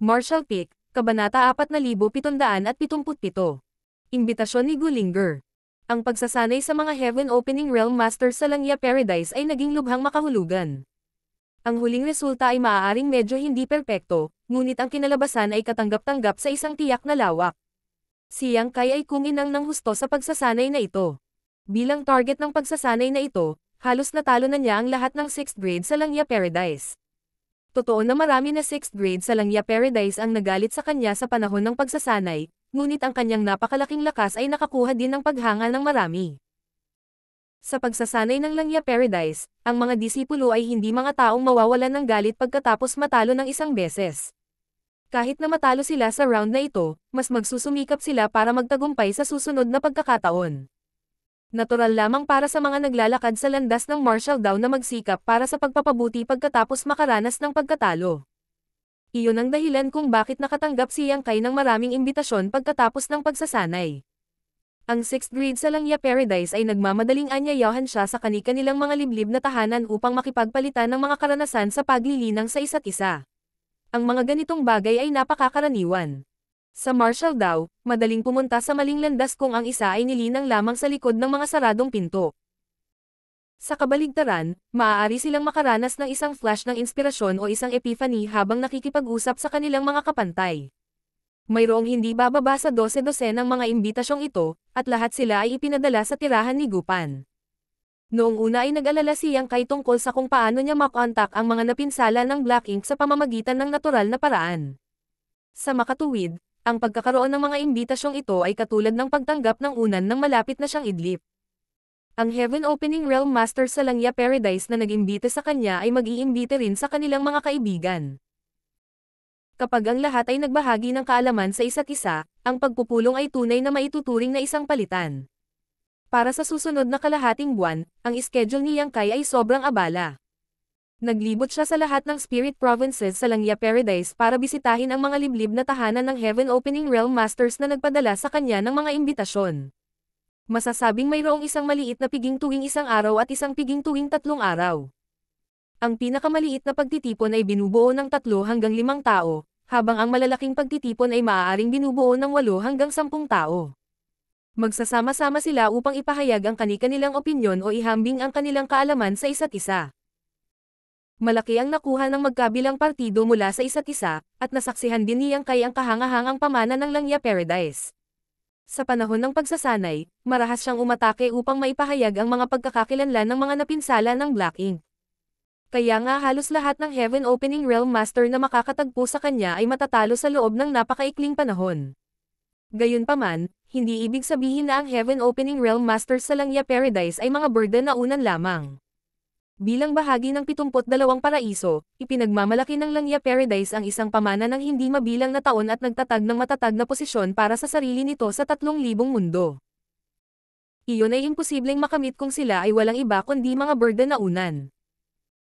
Marshall Peak, Kabanata 4777. Imbitasyon ni Gulinger. Ang pagsasanay sa mga Heaven Opening Realm Masters sa Langya Paradise ay naging lubhang makahulugan. Ang huling resulta ay maaaring medyo hindi perpekto, ngunit ang kinalabasan ay katanggap-tanggap sa isang tiyak na lawak. Siyang Yang Kai ay kunginang ng husto sa pagsasanay na ito. Bilang target ng pagsasanay na ito, halos natalo na niya ang lahat ng 6th grade sa Langya Paradise. Totoo na marami na 6th grade sa Langya Paradise ang nagalit sa kanya sa panahon ng pagsasanay, ngunit ang kanyang napakalaking lakas ay nakakuha din ng paghanga ng marami. Sa pagsasanay ng Langya Paradise, ang mga disipulo ay hindi mga taong mawawalan ng galit pagkatapos matalo ng isang beses. Kahit na matalo sila sa round na ito, mas magsusumikap sila para magtagumpay sa susunod na pagkakataon. Natural lamang para sa mga naglalakad sa landas ng martial daw na magsikap para sa pagpapabuti pagkatapos makaranas ng pagkatalo. Iyon ang dahilan kung bakit nakatanggap si Yang Kai ng maraming imbitasyon pagkatapos ng pagsasanay. Ang 6th grade sa Langya Paradise ay nagmamadaling anyayahan siya sa kani-kanilang mga liblib na tahanan upang makipagpalitan ng mga karanasan sa paglilinang sa isa't isa. Ang mga ganitong bagay ay napakakaraniwan. Sa Marshall daw, madaling pumunta sa maling landas kung ang isa ay nilinang lamang sa likod ng mga saradong pinto. Sa kabaligtaran, maaari silang makaranas ng isang flash ng inspirasyon o isang epiphany habang nakikipag-usap sa kanilang mga kapantay. Mayroong hindi bababa sa 12-12 ng mga imbitasyong ito, at lahat sila ay ipinadala sa tirahan ni Gupan. Noong una ay nag-alala siyang kay tungkol sa kung paano niya makontak ang mga napinsala ng Black Ink sa pamamagitan ng natural na paraan. Sa makatuwid, ang pagkakaroon ng mga imbitasyong ito ay katulad ng pagtanggap ng unan ng malapit na siyang idlip. Ang Heaven Opening Realm Master sa Langya Paradise na nag-imbita sa kanya ay mag-iimbita rin sa kanilang mga kaibigan. Kapag ang lahat ay nagbahagi ng kaalaman sa isa't isa, ang pagpupulong ay tunay na maituturing na isang palitan. Para sa susunod na kalahating buwan, ang schedule ni Yang Kai ay sobrang abala. Naglibot siya sa lahat ng spirit provinces sa Langya Paradise para bisitahin ang mga liblib na tahanan ng Heaven Opening Realm Masters na nagpadala sa kanya ng mga imbitasyon. Masasabing mayroong isang maliit na piging tuwing isang araw at isang piging tuwing tatlong araw. Ang pinakamaliit na pagtitipon ay binubuo ng tatlo hanggang limang tao, habang ang malalaking pagtitipon ay maaaring binubuo ng walo hanggang sampung tao. Magsasama-sama sila upang ipahayag ang kanilang opinyon o ihambing ang kanilang kaalaman sa isa't isa. Malaki ang nakuha ng magkabilang partido mula sa isa't isa, at nasaksihan din niyang kay ang kahangahangang pamana ng Langya Paradise. Sa panahon ng pagsasanay, marahas siyang umatake upang maipahayag ang mga pagkakakilanlan ng mga napinsala ng Black Ink. Kaya nga halos lahat ng Heaven Opening Realm Master na makakatagpo sa kanya ay matatalo sa loob ng napakaikling panahon. Gayunpaman, hindi ibig sabihin na ang Heaven Opening Realm Masters sa Langya Paradise ay mga burden na unan lamang. Bilang bahagi ng 72 paraiso, ipinagmamalaki ng Langya Paradise ang isang pamana ng hindi mabilang na taon at nagtatag ng matatag na posisyon para sa sarili nito sa 3,000 mundo. Iyon ay imposibleng makamit kung sila ay walang iba kundi mga burden na unan.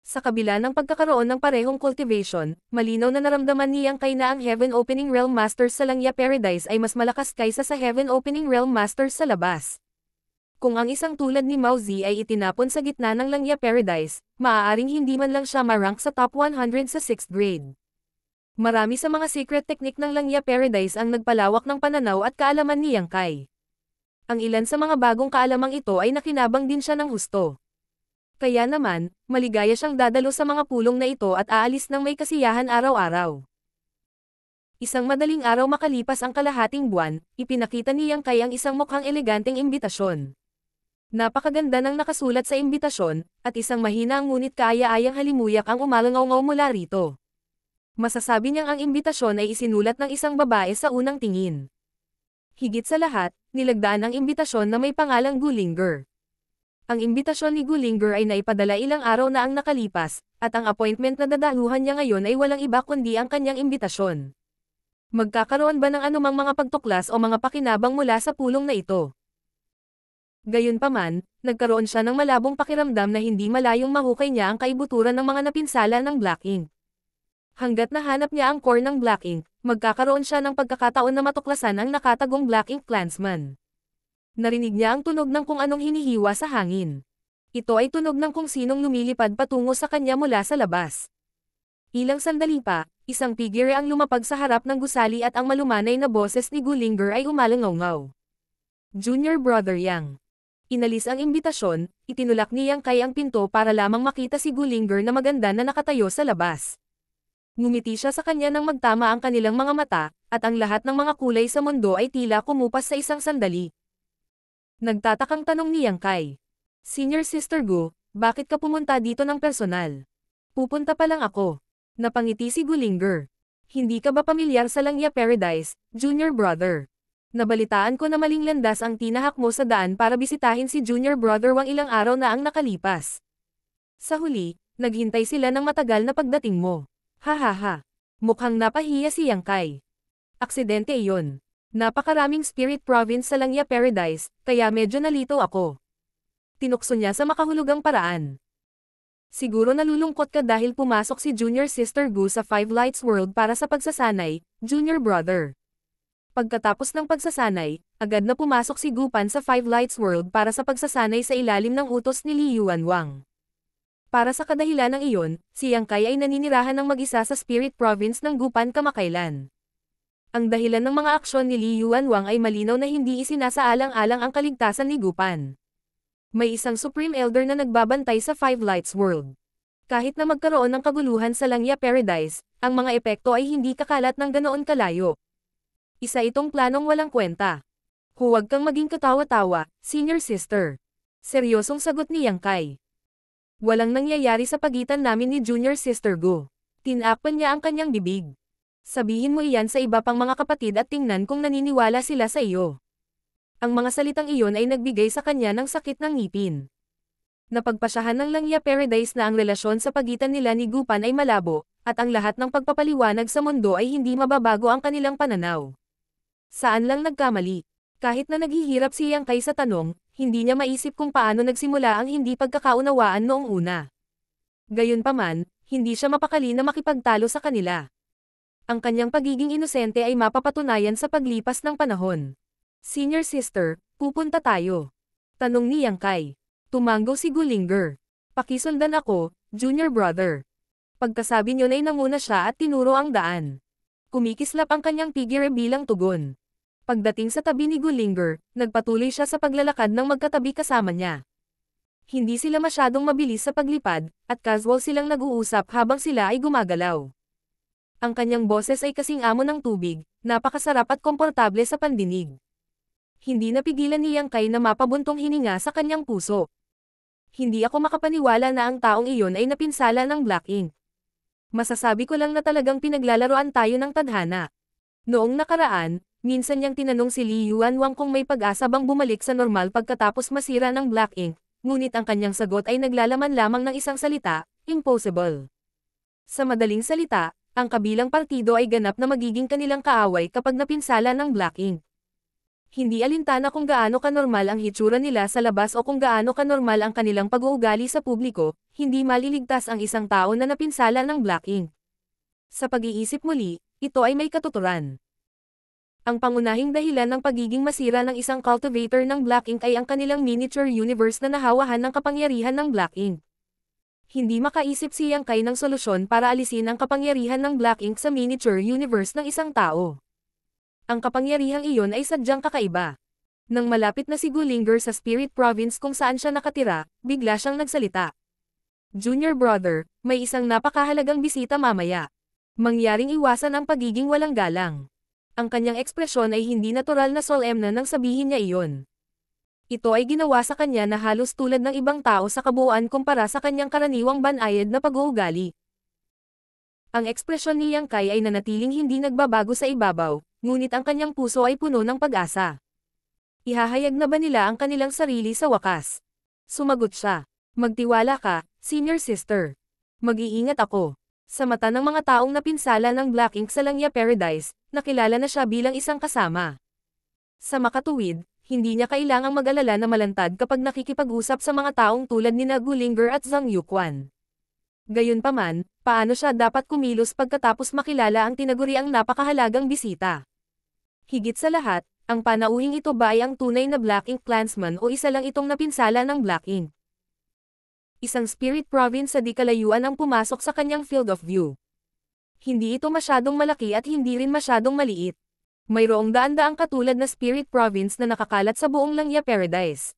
Sa kabila ng pagkakaroon ng parehong cultivation, malinaw na naramdaman ni Yang Kai na ang Heaven Opening Realm Masters sa Langya Paradise ay mas malakas kaysa sa Heaven Opening Realm Masters sa labas. Kung ang isang tulad ni Mao Zi ay itinapon sa gitna ng Langya Paradise, maaaring hindi man lang siya marank sa top 100 sa 6th grade. Marami sa mga secret technique ng Langya Paradise ang nagpalawak ng pananaw at kaalaman ni Yang Kai. Ang ilan sa mga bagong kaalamang ito ay nakinabang din siya ng husto. Kaya naman, maligaya siyang dadalo sa mga pulong na ito at aalis ng may kasiyahan araw-araw. Isang madaling araw makalipas ang kalahating buwan, ipinakita ni Yang Kai ang isang mukhang eleganteng imbitasyon. Napakaganda ng nakasulat sa imbitasyon, at isang mahina ngunit kaaya-ayang halimuyak ang umalangaw ngaw mula rito. Masasabi niyang ang imbitasyon ay isinulat ng isang babae sa unang tingin. Higit sa lahat, nilagdaan ang imbitasyon na may pangalang Gulinger. Ang imbitasyon ni Gulinger ay naipadala ilang araw na ang nakalipas, at ang appointment na dadaluhan niya ngayon ay walang iba kundi ang kanyang imbitasyon. Magkakaroon ba ng anumang mga pagtuklas o mga pakinabang mula sa pulong na ito? Gayunpaman, nagkaroon siya ng malabong pakiramdam na hindi malayong mahukay niya ang kaibuturan ng mga napinsala ng Black Ink. Hanggat nahanap niya ang core ng Black Ink, magkakaroon siya ng pagkakataon na matuklasan ang nakatagong Black Ink Clansman. Narinig niya ang tunog ng kung anong hinihiwa sa hangin. Ito ay tunog ng kung sinong lumilipad patungo sa kanya mula sa labas. Ilang sandali pa, isang figure ang lumapag sa harap ng gusali at ang malumanay na boses ni Gulinger ay umalangaw-ngaw. Junior Brother Yang Inalis ang imbitasyon, itinulak ni Yang ang pinto para lamang makita si Gulinger na maganda na nakatayo sa labas. Ngumiti siya sa kanya nang magtama ang kanilang mga mata, at ang lahat ng mga kulay sa mundo ay tila kumupas sa isang sandali. Nagtatakang tanong ni Yang Kai. Senior Sister Gu, bakit ka pumunta dito ng personal? Pupunta pa lang ako. Napangiti si Gulinger. Hindi ka ba pamilyar sa Langya Paradise, Junior Brother? Nabalitaan ko na maling landas ang tinahak mo sa daan para bisitahin si junior brother Wang ilang araw na ang nakalipas. Sa huli, naghintay sila ng matagal na pagdating mo. Hahaha. Mukhang napahiya si Yang Kai. Aksidente iyon. Napakaraming spirit province sa Langya Paradise, kaya medyo nalito ako. Tinukso niya sa makahulugang paraan. Siguro nalulungkot ka dahil pumasok si Junior Sister Gu sa Five Lights World para sa pagsasanay, Junior Brother. Pagkatapos ng pagsasanay, agad na pumasok si Gupan sa Five Lights World para sa pagsasanay sa ilalim ng utos ni Li Yuan Wang. Para sa kadahilan ng iyon, si Yang Kai ay naninirahan ng mag-isa sa Spirit Province ng Gupan kamakailan. Ang dahilan ng mga aksyon ni Li Yuan Wang ay malinaw na hindi isinasaalang-alang ang kaligtasan ni Gupan. May isang Supreme Elder na nagbabantay sa Five Lights World. Kahit na magkaroon ng kaguluhan sa Langya Paradise, ang mga epekto ay hindi kakalat ng ganoon kalayo, isa itong planong walang kwenta. Huwag kang maging katawa-tawa, senior sister. Seryosong sagot ni Yang Kai. Walang nangyayari sa pagitan namin ni junior sister Go. Tinakpan niya ang kanyang bibig. Sabihin mo iyan sa iba pang mga kapatid at tingnan kung naniniwala sila sa iyo. Ang mga salitang iyon ay nagbigay sa kanya ng sakit ng ngipin. Napagpasyahan ng Langya Paradise na ang relasyon sa pagitan nila ni Gupan ay malabo, at ang lahat ng pagpapaliwanag sa mundo ay hindi mababago ang kanilang pananaw. Saan lang nagkamali? Kahit na naghihirap si Yang Kai sa tanong, hindi niya maisip kung paano nagsimula ang hindi pagkakaunawaan noong una. Gayunpaman, hindi siya mapakali na makipagtalo sa kanila. Ang kanyang pagiging inosente ay mapapatunayan sa paglipas ng panahon. Senior sister, pupunta tayo. Tanong ni Yang Kai. Tumango si Gulinger. Pakisundan ako, junior brother. Pagkasabi niyo na inamuna siya at tinuro ang daan. Kumikislap ang kanyang tigire bilang tugon. Pagdating sa tabi ni Gulinger, nagpatuloy siya sa paglalakad ng magkatabi kasama niya. Hindi sila masyadong mabilis sa paglipad, at casual silang nag-uusap habang sila ay gumagalaw. Ang kanyang boses ay kasing amo ng tubig, napakasarap at komportable sa pandinig. Hindi napigilan ni Yang Kai na mapabuntong hininga sa kanyang puso. Hindi ako makapaniwala na ang taong iyon ay napinsala ng Black Ink. Masasabi ko lang na talagang pinaglalaroan tayo ng tadhana. Noong nakaraan, minsan niyang tinanong si Li Yuan Wang kung may pag-asa bang bumalik sa normal pagkatapos masira ng Black Ink, ngunit ang kanyang sagot ay naglalaman lamang ng isang salita, impossible. Sa madaling salita, ang kabilang partido ay ganap na magiging kanilang kaaway kapag napinsala ng Black Ink. Hindi alintana kung gaano kanormal ang hitsura nila sa labas o kung gaano kanormal ang kanilang pag-uugali sa publiko, hindi maliligtas ang isang tao na napinsala ng Black Ink. Sa pag-iisip muli, ito ay may katuturan. Ang pangunahing dahilan ng pagiging masira ng isang cultivator ng Black Ink ay ang kanilang miniature universe na nahawahan ng kapangyarihan ng Black Ink. Hindi makaisip si Yang Kai ng solusyon para alisin ang kapangyarihan ng Black Ink sa miniature universe ng isang tao ang kapangyarihang iyon ay sadyang kakaiba. Nang malapit na si Gulinger sa Spirit Province kung saan siya nakatira, bigla siyang nagsalita. Junior brother, may isang napakahalagang bisita mamaya. Mangyaring iwasan ang pagiging walang galang. Ang kanyang ekspresyon ay hindi natural na solemn na nang sabihin niya iyon. Ito ay ginawa sa kanya na halos tulad ng ibang tao sa kabuuan kumpara sa kanyang karaniwang banayad na pag-uugali. Ang ekspresyon ni Yang Kai ay nanatiling hindi nagbabago sa ibabaw, ngunit ang kanyang puso ay puno ng pag-asa. Ihahayag na ba nila ang kanilang sarili sa wakas? Sumagot siya. Magtiwala ka, senior sister. Mag-iingat ako. Sa mata ng mga taong napinsala ng Black Ink sa Langya Paradise, nakilala na siya bilang isang kasama. Sa makatuwid, hindi niya kailangang mag-alala na malantad kapag nakikipag-usap sa mga taong tulad ni Nagulinger at Zhang Yuquan. Gayunpaman, paano siya dapat kumilos pagkatapos makilala ang tinaguriang napakahalagang bisita? Higit sa lahat, ang panauhing ito ba ay ang tunay na Black Ink Clansman o isa lang itong napinsala ng Black Ink? Isang spirit province sa di kalayuan ang pumasok sa kanyang field of view. Hindi ito masyadong malaki at hindi rin masyadong maliit. Mayroong daan-daang katulad na spirit province na nakakalat sa buong Langya Paradise.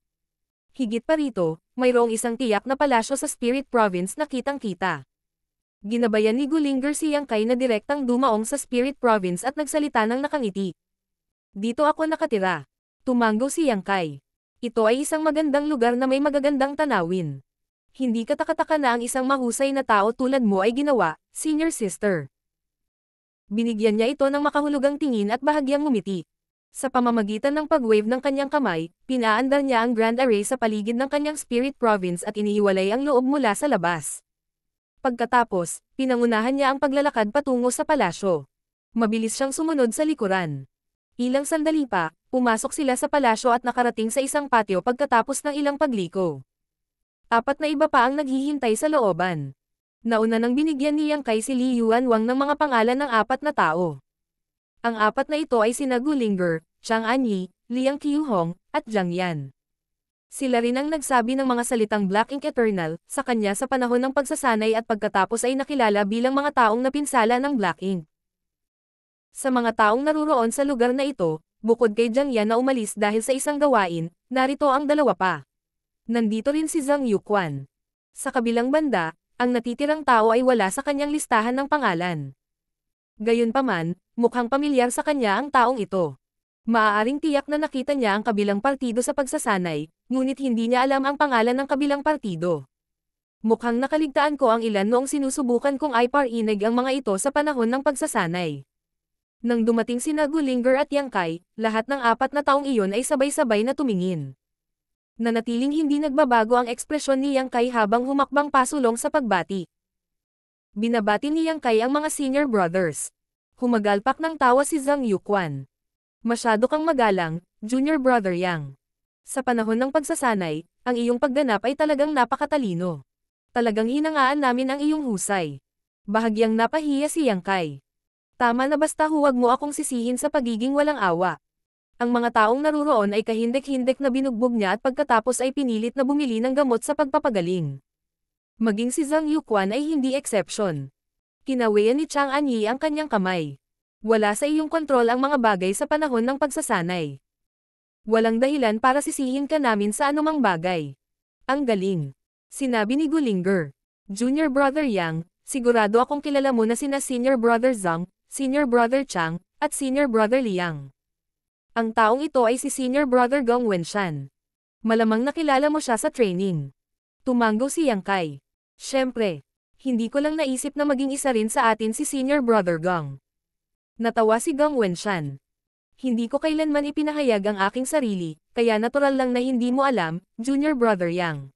Higit pa rito, mayroong isang tiyak na palasyo sa Spirit Province na kitang-kita. Ginabayan ni Guling Garcia ang kay na direktang dumaong sa Spirit Province at nagsalita ng nakangiti. Dito ako nakatira. Tumango si Yangkay. Ito ay isang magandang lugar na may magagandang tanawin. Hindi katakataka na ang isang mahusay na tao tulad mo ay ginawa, senior sister. Binigyan niya ito ng makahulugang tingin at bahagyang ngumiti. Sa pamamagitan ng pag-wave ng kanyang kamay, pinaandar niya ang Grand Array sa paligid ng kanyang Spirit Province at inihiwalay ang loob mula sa labas. Pagkatapos, pinangunahan niya ang paglalakad patungo sa palasyo. Mabilis siyang sumunod sa likuran. Ilang sandali pa, pumasok sila sa palasyo at nakarating sa isang patio pagkatapos ng ilang pagliko. Apat na iba pa ang naghihintay sa looban. Nauna nang binigyan niyang kay si Li Yuan Wang ng mga pangalan ng apat na tao. Ang apat na ito ay sina Gulinger, Chang Anyi, Liang Qihong, at Zhang Yan. Sila rin ang nagsabi ng mga salitang Black Ink Eternal sa kanya sa panahon ng pagsasanay at pagkatapos ay nakilala bilang mga taong napinsala ng Black Ink. Sa mga taong naruroon sa lugar na ito, bukod kay Zhang Yan na umalis dahil sa isang gawain, narito ang dalawa pa. Nandito rin si Zhang Yuquan. Sa kabilang banda, ang natitirang tao ay wala sa kanyang listahan ng pangalan. Gayunpaman, Mukhang pamilyar sa kanya ang taong ito. Maaaring tiyak na nakita niya ang kabilang partido sa pagsasanay, ngunit hindi niya alam ang pangalan ng kabilang partido. Mukhang nakaligtaan ko ang ilan noong sinusubukan kong iparinig ang mga ito sa panahon ng pagsasanay. Nang dumating sina Gulinger at Yangkay, lahat ng apat na taong iyon ay sabay-sabay na tumingin. Nanatiling hindi nagbabago ang ekspresyon ni Yangkay habang humakbang pasulong sa pagbati. Binabati ni Yangkay ang mga senior brothers. Humagalpak ng tawa si Zhang Yuquan. Masyado kang magalang, junior brother Yang. Sa panahon ng pagsasanay, ang iyong pagganap ay talagang napakatalino. Talagang hinangaan namin ang iyong husay. Bahagyang napahiya si Yang Kai. Tama na basta huwag mo akong sisihin sa pagiging walang awa. Ang mga taong naruroon ay kahindek-hindek na binugbog niya at pagkatapos ay pinilit na bumili ng gamot sa pagpapagaling. Maging si Zhang Yuquan ay hindi exception. Kinawian ni Chang Anyi ang kanyang kamay. Wala sa iyong kontrol ang mga bagay sa panahon ng pagsasanay. Walang dahilan para sisihin ka namin sa anumang bagay. Ang galing. Sinabi ni Gulinger. Junior Brother Yang, sigurado akong kilala mo na sina Senior Brother Zhang, Senior Brother Chang, at Senior Brother Liang. Ang taong ito ay si Senior Brother Gong Wenshan. Malamang nakilala mo siya sa training. Tumango si Yang Kai. Siyempre, hindi ko lang naisip na maging isa rin sa atin si senior brother Gang. Natawa si Gang Wenshan. Hindi ko kailanman ipinahayag ang aking sarili, kaya natural lang na hindi mo alam, junior brother Yang.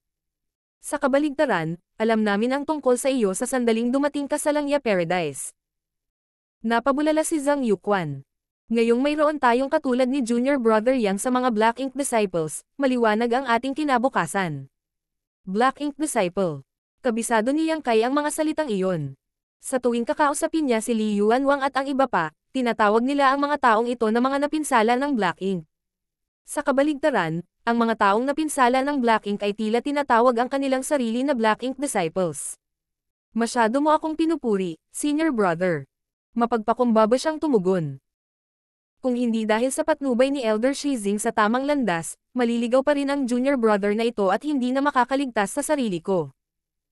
Sa kabaligtaran, alam namin ang tungkol sa iyo sa sandaling dumating ka sa Langya Paradise. Napabulala si Zhang Yuquan. Ngayong mayroon tayong katulad ni junior brother Yang sa mga Black Ink Disciples, maliwanag ang ating kinabukasan. Black Ink Disciple kabisado niyang kay ang mga salitang iyon. Sa tuwing kakausapin niya si Li Yuan Wang at ang iba pa, tinatawag nila ang mga taong ito na mga napinsala ng Black Ink. Sa kabaligtaran, ang mga taong napinsala ng Black Ink ay tila tinatawag ang kanilang sarili na Black Ink Disciples. Masyado mo akong pinupuri, senior brother. Mapagpakumbaba siyang tumugon. Kung hindi dahil sa patnubay ni Elder Shizing sa tamang landas, maliligaw pa rin ang junior brother na ito at hindi na makakaligtas sa sarili ko.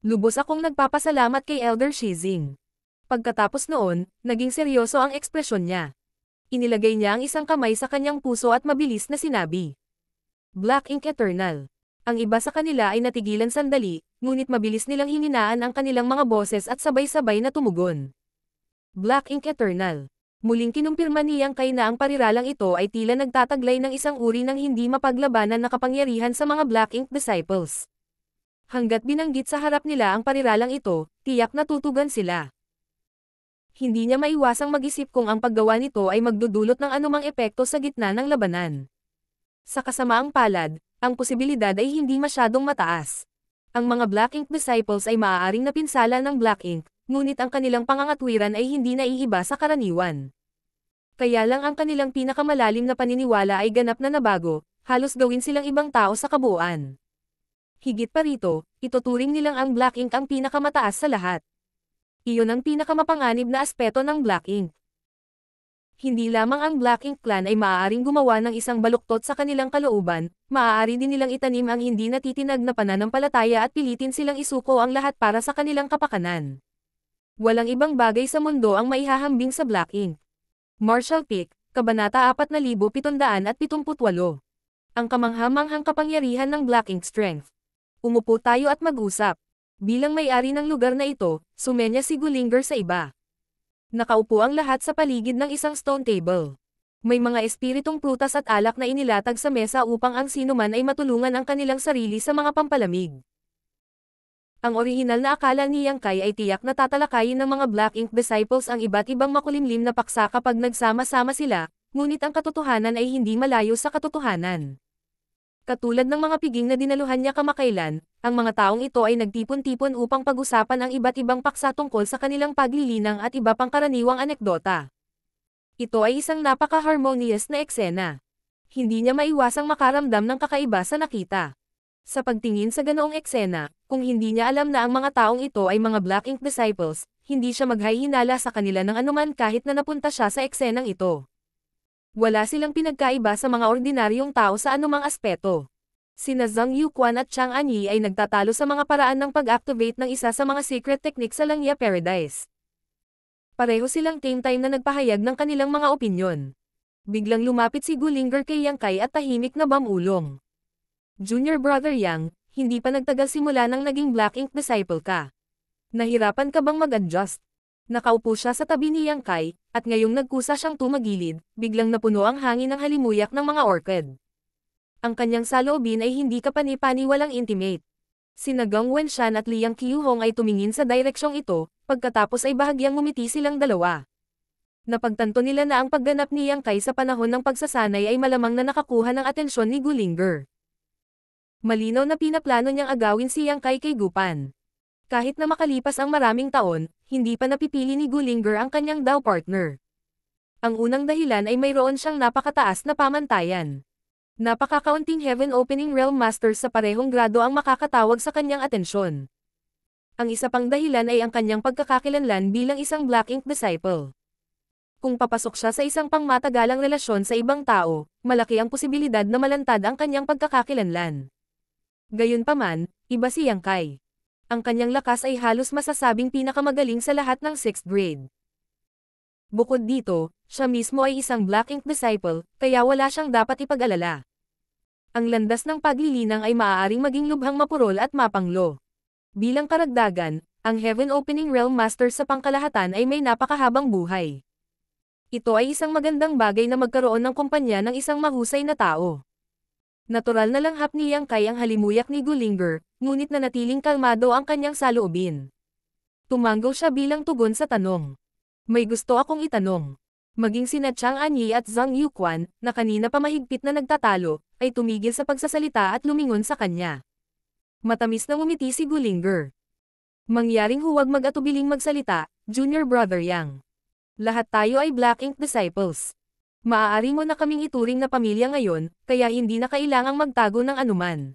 Lubos akong nagpapasalamat kay Elder Shizing. Pagkatapos noon, naging seryoso ang ekspresyon niya. Inilagay niya ang isang kamay sa kanyang puso at mabilis na sinabi. Black Ink Eternal. Ang iba sa kanila ay natigilan sandali, ngunit mabilis nilang hininaan ang kanilang mga boses at sabay-sabay na tumugon. Black Ink Eternal. Muling kinumpirma niya ang kay na ang pariralang ito ay tila nagtataglay ng isang uri ng hindi mapaglabanan na kapangyarihan sa mga Black Ink Disciples. Hanggat binanggit sa harap nila ang pariralang ito, tiyak na natutugan sila. Hindi niya maiwasang mag-isip kung ang paggawa nito ay magdudulot ng anumang epekto sa gitna ng labanan. Sa kasamaang palad, ang posibilidad ay hindi masyadong mataas. Ang mga Black Ink Disciples ay maaaring napinsala ng Black Ink, ngunit ang kanilang pangangatwiran ay hindi naiiba sa karaniwan. Kaya lang ang kanilang pinakamalalim na paniniwala ay ganap na nabago, halos gawin silang ibang tao sa kabuuan. Higit pa rito, ituturing nilang ang Black Ink ang pinakamataas sa lahat. Iyon ang pinakamapanganib na aspeto ng Black Ink. Hindi lamang ang Black Ink Clan ay maaaring gumawa ng isang baluktot sa kanilang kalooban, maaari din nilang itanim ang hindi natitinag na pananampalataya at pilitin silang isuko ang lahat para sa kanilang kapakanan. Walang ibang bagay sa mundo ang maihahambing sa Black Ink. Marshall Peak, Kabanata 4778 Ang kamanghamanghang kapangyarihan ng Black Ink Strength Umupo tayo at mag-usap. Bilang may-ari ng lugar na ito, sumenya si Gulinger sa iba. Nakaupo ang lahat sa paligid ng isang stone table. May mga espiritong prutas at alak na inilatag sa mesa upang ang sino man ay matulungan ang kanilang sarili sa mga pampalamig. Ang orihinal na akala ni Yang Kai ay tiyak na tatalakayin ng mga Black Ink Disciples ang iba't ibang makulimlim na paksa kapag nagsama-sama sila, ngunit ang katotohanan ay hindi malayo sa katotohanan. Katulad ng mga piging na dinaluhan niya kamakailan, ang mga taong ito ay nagtipon-tipon upang pag-usapan ang iba't ibang paksa tungkol sa kanilang paglilinang at iba pang karaniwang anekdota. Ito ay isang napaka-harmonious na eksena. Hindi niya maiwasang makaramdam ng kakaiba sa nakita. Sa pagtingin sa ganoong eksena, kung hindi niya alam na ang mga taong ito ay mga Black Ink Disciples, hindi siya maghahinala sa kanila ng anuman kahit na napunta siya sa eksenang ito. Wala silang pinagkaiba sa mga ordinaryong tao sa anumang aspeto. Sina Zhang Yuquan at Chang Anyi ay nagtatalo sa mga paraan ng pag-activate ng isa sa mga secret technique sa Langya Paradise. Pareho silang game time na nagpahayag ng kanilang mga opinyon. Biglang lumapit si Gulinger kay Yang Kai at tahimik na bamulong. Junior brother Yang, hindi pa nagtagal simula nang naging Black Ink Disciple ka. Nahirapan ka bang mag-adjust? Nakaupo siya sa tabi ni Yang Kai, at ngayong nagkusa siyang tumagilid, biglang napuno ang hangin ng halimuyak ng mga orchid. Ang kanyang saloobin ay hindi kapani walang intimate. Sina Wen Wenshan at Liang Qihong ay tumingin sa direksyong ito, pagkatapos ay bahagyang ngumiti silang dalawa. Napagtanto nila na ang pagganap ni Yang Kai sa panahon ng pagsasanay ay malamang na nakakuha ng atensyon ni Gulinger. Malinaw na pinaplano niyang agawin si Yang Kai kay Gupan. Kahit na makalipas ang maraming taon, hindi pa napipili ni Gulinger ang kanyang DAO partner. Ang unang dahilan ay mayroon siyang napakataas na pamantayan. Napakakaunting Heaven Opening Realm Masters sa parehong grado ang makakatawag sa kanyang atensyon. Ang isa pang dahilan ay ang kanyang pagkakakilanlan bilang isang Black Ink Disciple. Kung papasok siya sa isang pangmatagalang relasyon sa ibang tao, malaki ang posibilidad na malantad ang kanyang pagkakakilanlan. Gayunpaman, iba si Yang Kai ang kanyang lakas ay halos masasabing pinakamagaling sa lahat ng 6th grade. Bukod dito, siya mismo ay isang Black Ink disciple, kaya wala siyang dapat ipag-alala. Ang landas ng paglilinang ay maaaring maging lubhang mapurol at mapanglo. Bilang karagdagan, ang Heaven Opening Realm Master sa pangkalahatan ay may napakahabang buhay. Ito ay isang magandang bagay na magkaroon ng kumpanya ng isang mahusay na tao. Natural na langhap ni Yang Kai ang halimuyak ni Gulinger, ngunit nanatiling kalmado ang kanyang saloobin. Tumanggo siya bilang tugon sa tanong. May gusto akong itanong. Maging sina Chang Anyi at Zhang Yuquan, na kanina pa mahigpit na nagtatalo, ay tumigil sa pagsasalita at lumingon sa kanya. Matamis na umiti si Gulinger. Mangyaring huwag mag-atubiling magsalita, Junior Brother Yang. Lahat tayo ay Black Ink Disciples. Maaari mo na kaming ituring na pamilya ngayon, kaya hindi na kailangang magtago ng anuman.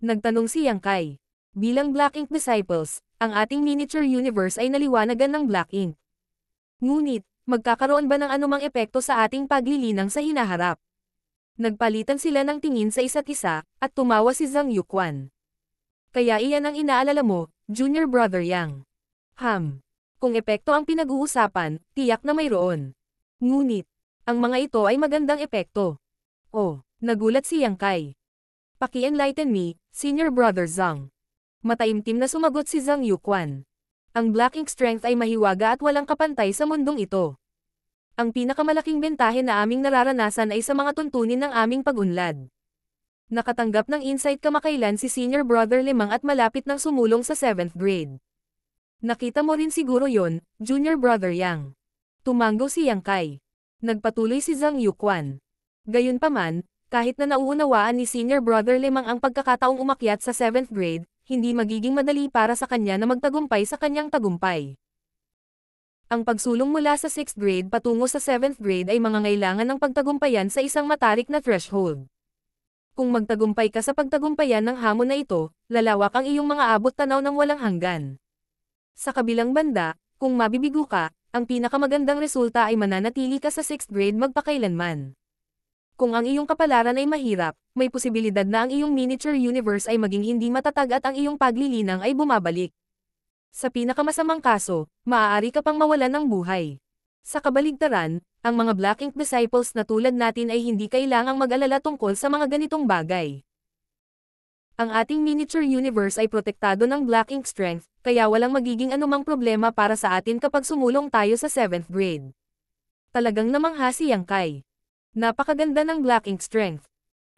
Nagtanong si Yang Kai. Bilang Black Ink Disciples, ang ating miniature universe ay naliwanagan ng Black Ink. Ngunit, magkakaroon ba ng anumang epekto sa ating paglilinang sa hinaharap? Nagpalitan sila ng tingin sa isa't isa, at tumawa si Zhang Yuquan. Kaya iyan ang inaalala mo, Junior Brother Yang. Ham. Kung epekto ang pinag-uusapan, tiyak na mayroon. Ngunit, ang mga ito ay magandang epekto. Oh, nagulat si Yang Kai. Paki-enlighten me, Senior Brother Zhang. Mataimtim na sumagot si Zhang Yuquan. Ang Black Ink Strength ay mahiwaga at walang kapantay sa mundong ito. Ang pinakamalaking bentahe na aming nararanasan ay sa mga tuntunin ng aming pagunlad. Nakatanggap ng insight kamakailan si Senior Brother Limang at malapit ng sumulong sa 7th grade. Nakita mo rin siguro yon, Junior Brother Yang. Tumango si Yang Kai. Nagpatuloy si Zhang Yuquan. Gayunpaman, kahit na nauunawaan ni senior brother Lemang ang pagkakataong umakyat sa 7th grade, hindi magiging madali para sa kanya na magtagumpay sa kanyang tagumpay. Ang pagsulong mula sa 6th grade patungo sa 7th grade ay mga mangangailangan ng pagtagumpayan sa isang matarik na threshold. Kung magtagumpay ka sa pagtagumpayan ng hamon na ito, lalawak ang iyong mga abot tanaw ng walang hanggan. Sa kabilang banda, kung mabibigo ka, ang pinakamagandang resulta ay mananatili ka sa 6th grade magpakailanman. Kung ang iyong kapalaran ay mahirap, may posibilidad na ang iyong miniature universe ay maging hindi matatag at ang iyong paglilinang ay bumabalik. Sa pinakamasamang kaso, maaari ka pang mawalan ng buhay. Sa kabaligtaran, ang mga Black Ink Disciples na tulad natin ay hindi kailangang mag-alala tungkol sa mga ganitong bagay. Ang ating miniature universe ay protektado ng Black Ink Strength, kaya walang magiging anumang problema para sa atin kapag sumulong tayo sa 7th grade. Talagang namangha si Yang Kai. Napakaganda ng Black Ink Strength.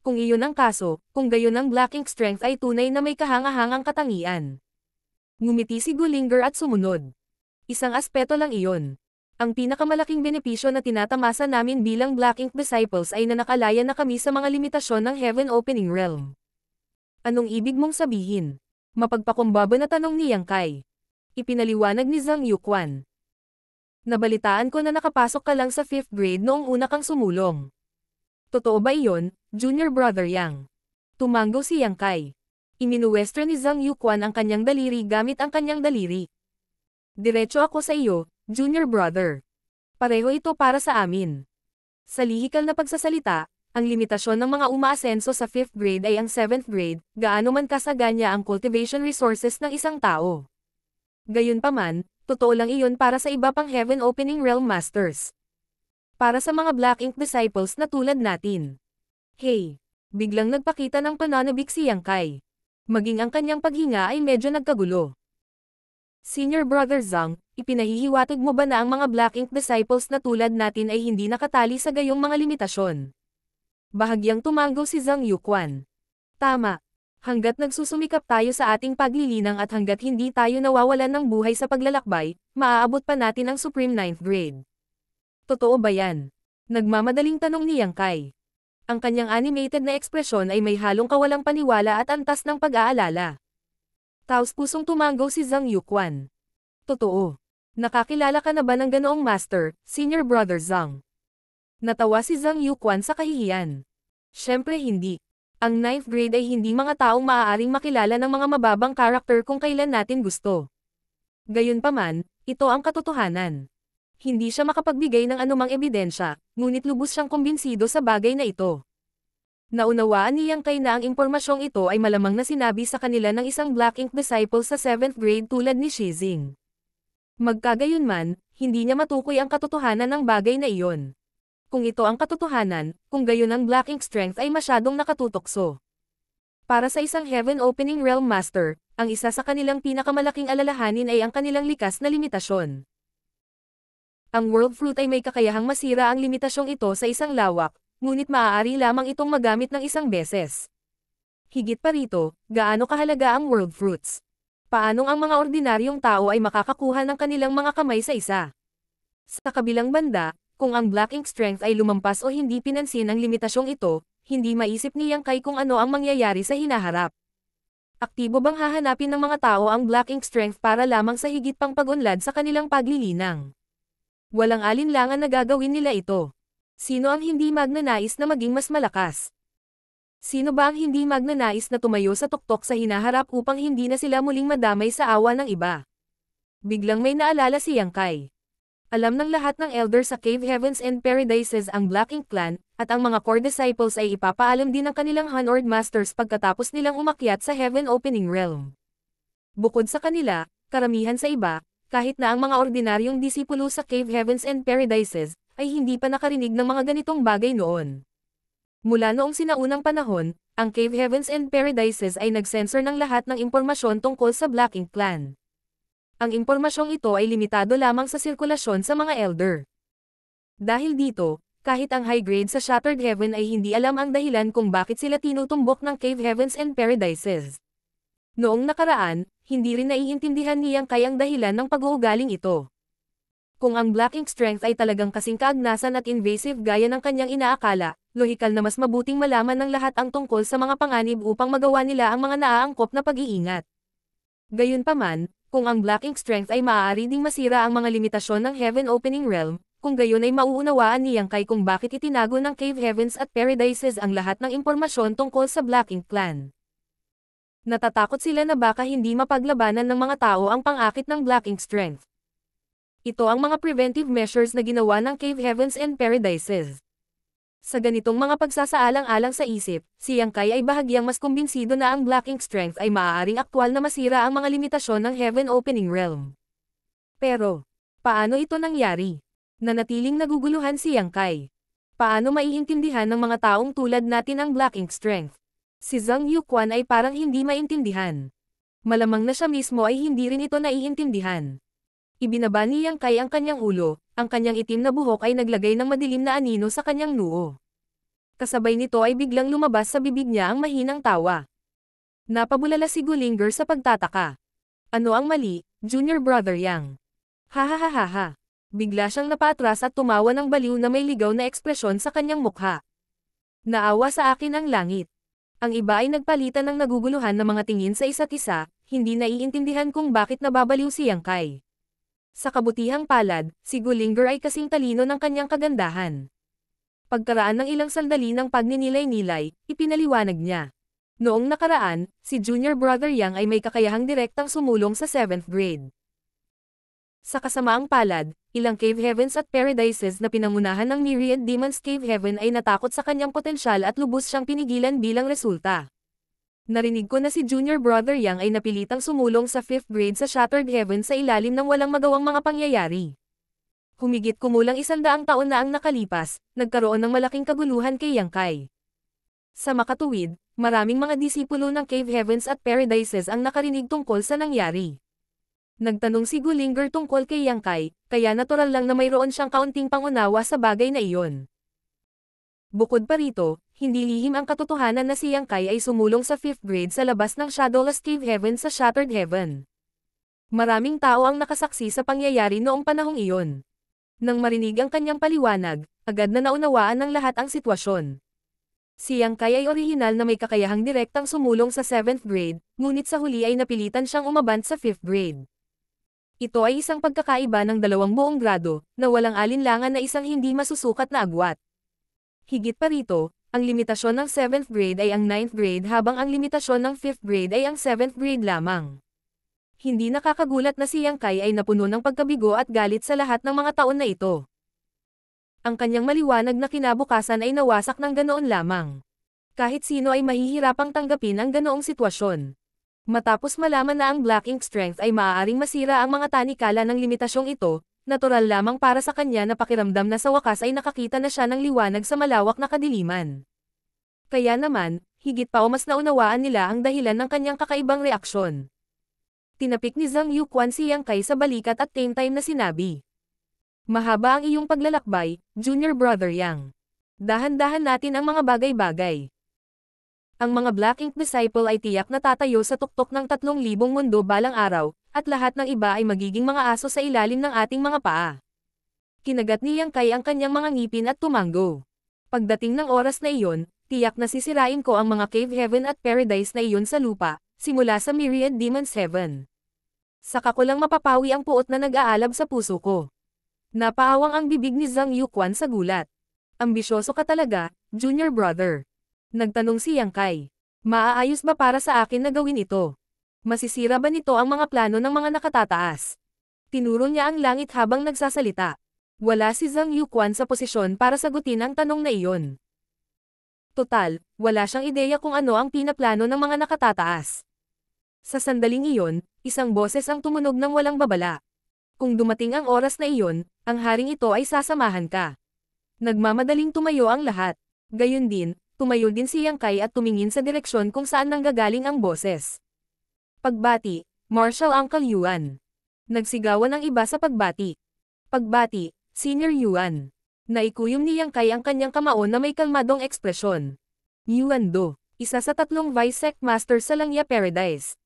Kung iyon ang kaso, kung gayon ang Black Ink Strength ay tunay na may kahangahangang katangian. Ngumiti si Gulinger at sumunod. Isang aspeto lang iyon. Ang pinakamalaking benepisyo na tinatamasa namin bilang Black Ink Disciples ay na nakalaya na kami sa mga limitasyon ng Heaven Opening Realm. Anong ibig mong sabihin? Mapagpakumbaba na tanong ni Yang Kai. Ipinaliwanag ni Zhang Yuquan. Nabalitaan ko na nakapasok ka lang sa 5th grade noong una kang sumulong. Totoo ba iyon, junior brother Yang? Tumango si Yang Kai. Iminuwestern ni Zhang Yuquan ang kanyang daliri gamit ang kanyang daliri. Diretso ako sa iyo, junior brother. Pareho ito para sa amin. Sa lihikal na pagsasalita, ang limitasyon ng mga umaasenso sa 5th grade ay ang 7th grade, gaano man kasaganya ang cultivation resources ng isang tao. Gayunpaman, totoo lang iyon para sa iba pang Heaven Opening Realm Masters. Para sa mga Black Ink Disciples na tulad natin. Hey! Biglang nagpakita ng pananabik si Yang Kai. Maging ang kanyang paghinga ay medyo nagkagulo. Senior Brother Zhang, ipinahihiwatig mo ba na ang mga Black Ink Disciples na tulad natin ay hindi nakatali sa gayong mga limitasyon? Bahagyang tumango si Zhang Yuquan. Tama. Hanggat nagsusumikap tayo sa ating paglilinang at hanggat hindi tayo nawawalan ng buhay sa paglalakbay, maaabot pa natin ang Supreme Ninth grade. Totoo ba yan? Nagmamadaling tanong ni Yang Kai. Ang kanyang animated na ekspresyon ay may halong kawalang paniwala at antas ng pag-aalala. Taos pusong tumango si Zhang Yuquan. Totoo. Nakakilala ka na ba ng ganoong master, senior brother Zhang? Natawa si Zhang Yuquan sa kahihiyan. Siyempre hindi. Ang 9th grade ay hindi mga taong maaaring makilala ng mga mababang karakter kung kailan natin gusto. Gayunpaman, ito ang katotohanan. Hindi siya makapagbigay ng anumang ebidensya, ngunit lubos siyang kumbinsido sa bagay na ito. Naunawaan niyang kay na ang impormasyong ito ay malamang na sinabi sa kanila ng isang Black Ink disciple sa 7th grade tulad ni Shizing. Magkagayunman, hindi niya matukoy ang katotohanan ng bagay na iyon kung ito ang katotohanan, kung gayon ang Black Ink strength ay masyadong nakatutokso. Para sa isang Heaven Opening Realm Master, ang isa sa kanilang pinakamalaking alalahanin ay ang kanilang likas na limitasyon. Ang World Fruit ay may kakayahang masira ang limitasyong ito sa isang lawak, ngunit maaari lamang itong magamit ng isang beses. Higit pa rito, gaano kahalaga ang World Fruits? Paanong ang mga ordinaryong tao ay makakakuha ng kanilang mga kamay sa isa? Sa kabilang banda, kung ang Black Ink Strength ay lumampas o hindi pinansin ang limitasyong ito, hindi maisip ni Yang Kai kung ano ang mangyayari sa hinaharap. Aktibo bang hahanapin ng mga tao ang Black Ink Strength para lamang sa higit pang pagunlad sa kanilang paglilinang? Walang alinlangan na gagawin nila ito. Sino ang hindi magnanais na maging mas malakas? Sino ba ang hindi magnanais na tumayo sa tuktok sa hinaharap upang hindi na sila muling madamay sa awa ng iba? Biglang may naalala si Yang Kai. Alam ng lahat ng elder sa Cave Heavens and Paradises ang Black Ink Clan, at ang mga core disciples ay ipapaalam din ng kanilang Hanord Masters pagkatapos nilang umakyat sa Heaven Opening Realm. Bukod sa kanila, karamihan sa iba, kahit na ang mga ordinaryong disipulo sa Cave Heavens and Paradises, ay hindi pa nakarinig ng mga ganitong bagay noon. Mula noong sinaunang panahon, ang Cave Heavens and Paradises ay nag sensor ng lahat ng impormasyon tungkol sa Black Ink Clan ang impormasyong ito ay limitado lamang sa sirkulasyon sa mga elder. Dahil dito, kahit ang high grade sa Shattered Heaven ay hindi alam ang dahilan kung bakit sila tinutumbok ng Cave Heavens and Paradises. Noong nakaraan, hindi rin naiintindihan niyang kayang dahilan ng pag-uugaling ito. Kung ang Black Ink Strength ay talagang kasing kaagnasan at invasive gaya ng kanyang inaakala, lohikal na mas mabuting malaman ng lahat ang tungkol sa mga panganib upang magawa nila ang mga naaangkop na pag-iingat. Gayunpaman, kung ang Black Ink Strength ay maaari ding masira ang mga limitasyon ng Heaven Opening Realm, kung gayon ay mauunawaan ni Yang Kai kung bakit itinago ng Cave Heavens at Paradises ang lahat ng impormasyon tungkol sa Black Ink Clan. Natatakot sila na baka hindi mapaglabanan ng mga tao ang pangakit ng Black Ink Strength. Ito ang mga preventive measures na ginawa ng Cave Heavens and Paradises. Sa ganitong mga pagsasaalang-alang sa isip, si Yang Kai ay bahagyang mas kumbinsido na ang Black Ink Strength ay maaaring aktwal na masira ang mga limitasyon ng Heaven Opening Realm. Pero, paano ito nangyari? Nanatiling naguguluhan si Yang Kai. Paano maiintindihan ng mga taong tulad natin ang Black Ink Strength? Si Zhang Yuquan ay parang hindi maintindihan. Malamang na siya mismo ay hindi rin ito naiintindihan. Ibinaba ni Yang Kai ang kanyang ulo, ang kanyang itim na buhok ay naglagay ng madilim na anino sa kanyang noo. Kasabay nito ay biglang lumabas sa bibig niya ang mahinang tawa. Napabulala si Gulinger sa pagtataka. Ano ang mali, junior brother Yang? Hahaha. Bigla siyang napaatras at tumawa ng baliw na may ligaw na ekspresyon sa kanyang mukha. Naawa sa akin ang langit. Ang iba ay nagpalitan ng naguguluhan na mga tingin sa isa't isa, hindi naiintindihan kung bakit nababaliw si Yang Kai. Sa kabutihang palad, si Gulinger ay kasing talino ng kanyang kagandahan. Pagkaraan ng ilang sandali ng pagninilay-nilay, ipinaliwanag niya. Noong nakaraan, si junior brother Yang ay may kakayahang direktang sumulong sa 7th grade. Sa kasamaang palad, ilang cave heavens at paradises na pinangunahan ng Myriad Demons Cave Heaven ay natakot sa kanyang potensyal at lubos siyang pinigilan bilang resulta. Narinig ko na si junior brother Yang ay napilitang sumulong sa 5th grade sa Shattered Heaven sa ilalim ng walang magawang mga pangyayari. Humigit kumulang isandaang taon na ang nakalipas, nagkaroon ng malaking kaguluhan kay Yang Kai. Sa makatuwid, maraming mga disipulo ng Cave Heavens at Paradises ang nakarinig tungkol sa nangyari. Nagtanong si Gulinger tungkol kay Yang Kai, kaya natural lang na mayroon siyang kaunting pangunawa sa bagay na iyon. Bukod pa rito, hindi lihim ang katotohanan na si Yang Kai ay sumulong sa 5th grade sa labas ng Shadowless Cave Heaven sa Shattered Heaven. Maraming tao ang nakasaksi sa pangyayari noong panahong iyon. Nang marinig ang kanyang paliwanag, agad na naunawaan ng lahat ang sitwasyon. Si Yang Kai ay orihinal na may kakayahang direktang sumulong sa 7th grade, ngunit sa huli ay napilitan siyang umabant sa 5th grade. Ito ay isang pagkakaiba ng dalawang buong grado, na walang alinlangan na isang hindi masusukat na agwat. Higit pa rito, ang limitasyon ng 7th grade ay ang 9th grade habang ang limitasyon ng 5th grade ay ang 7th grade lamang. Hindi nakakagulat na si Yang Kai ay napuno ng pagkabigo at galit sa lahat ng mga taon na ito. Ang kanyang maliwanag na kinabukasan ay nawasak ng ganoon lamang. Kahit sino ay mahihirapang tanggapin ang ganoong sitwasyon. Matapos malaman na ang Black Ink Strength ay maaaring masira ang mga tanikala ng limitasyong ito, natural lamang para sa kanya na pakiramdam na sa wakas ay nakakita na siya ng liwanag sa malawak na kadiliman. Kaya naman, higit pa o mas naunawaan nila ang dahilan ng kanyang kakaibang reaksyon. Tinapik ni Zhang Yuquan si Yang Kai sa balikat at same time na sinabi. Mahaba ang iyong paglalakbay, junior brother Yang. Dahan-dahan natin ang mga bagay-bagay ang mga Black Ink Disciple ay tiyak na tatayo sa tuktok ng 3,000 mundo balang araw, at lahat ng iba ay magiging mga aso sa ilalim ng ating mga paa. Kinagat ni Yang Kai ang kanyang mga ngipin at tumango. Pagdating ng oras na iyon, tiyak na sisirain ko ang mga Cave Heaven at Paradise na iyon sa lupa, simula sa Myriad Demons Heaven. Saka ko lang mapapawi ang puot na nag-aalab sa puso ko. Napaawang ang bibig ni Zhang Yuquan sa gulat. Ambisyoso ka talaga, junior brother. Nagtanong si Yang Kai. Maaayos ba para sa akin na gawin ito? Masisira ba nito ang mga plano ng mga nakatataas? Tinuro niya ang langit habang nagsasalita. Wala si Zhang Yuquan sa posisyon para sagutin ang tanong na iyon. Total, wala siyang ideya kung ano ang pinaplano ng mga nakatataas. Sa sandaling iyon, isang boses ang tumunog ng walang babala. Kung dumating ang oras na iyon, ang haring ito ay sasamahan ka. Nagmamadaling tumayo ang lahat. Gayun din, tumayo din si Yang Kai at tumingin sa direksyon kung saan nanggagaling ang boses. Pagbati, Marshal Uncle Yuan. Nagsigawan ang iba sa pagbati. Pagbati, Senior Yuan. Naikuyom ni Yang Kai ang kanyang kamao na may kalmadong ekspresyon. Yuan Do, isa sa tatlong Vice Sect Master sa Langya Paradise.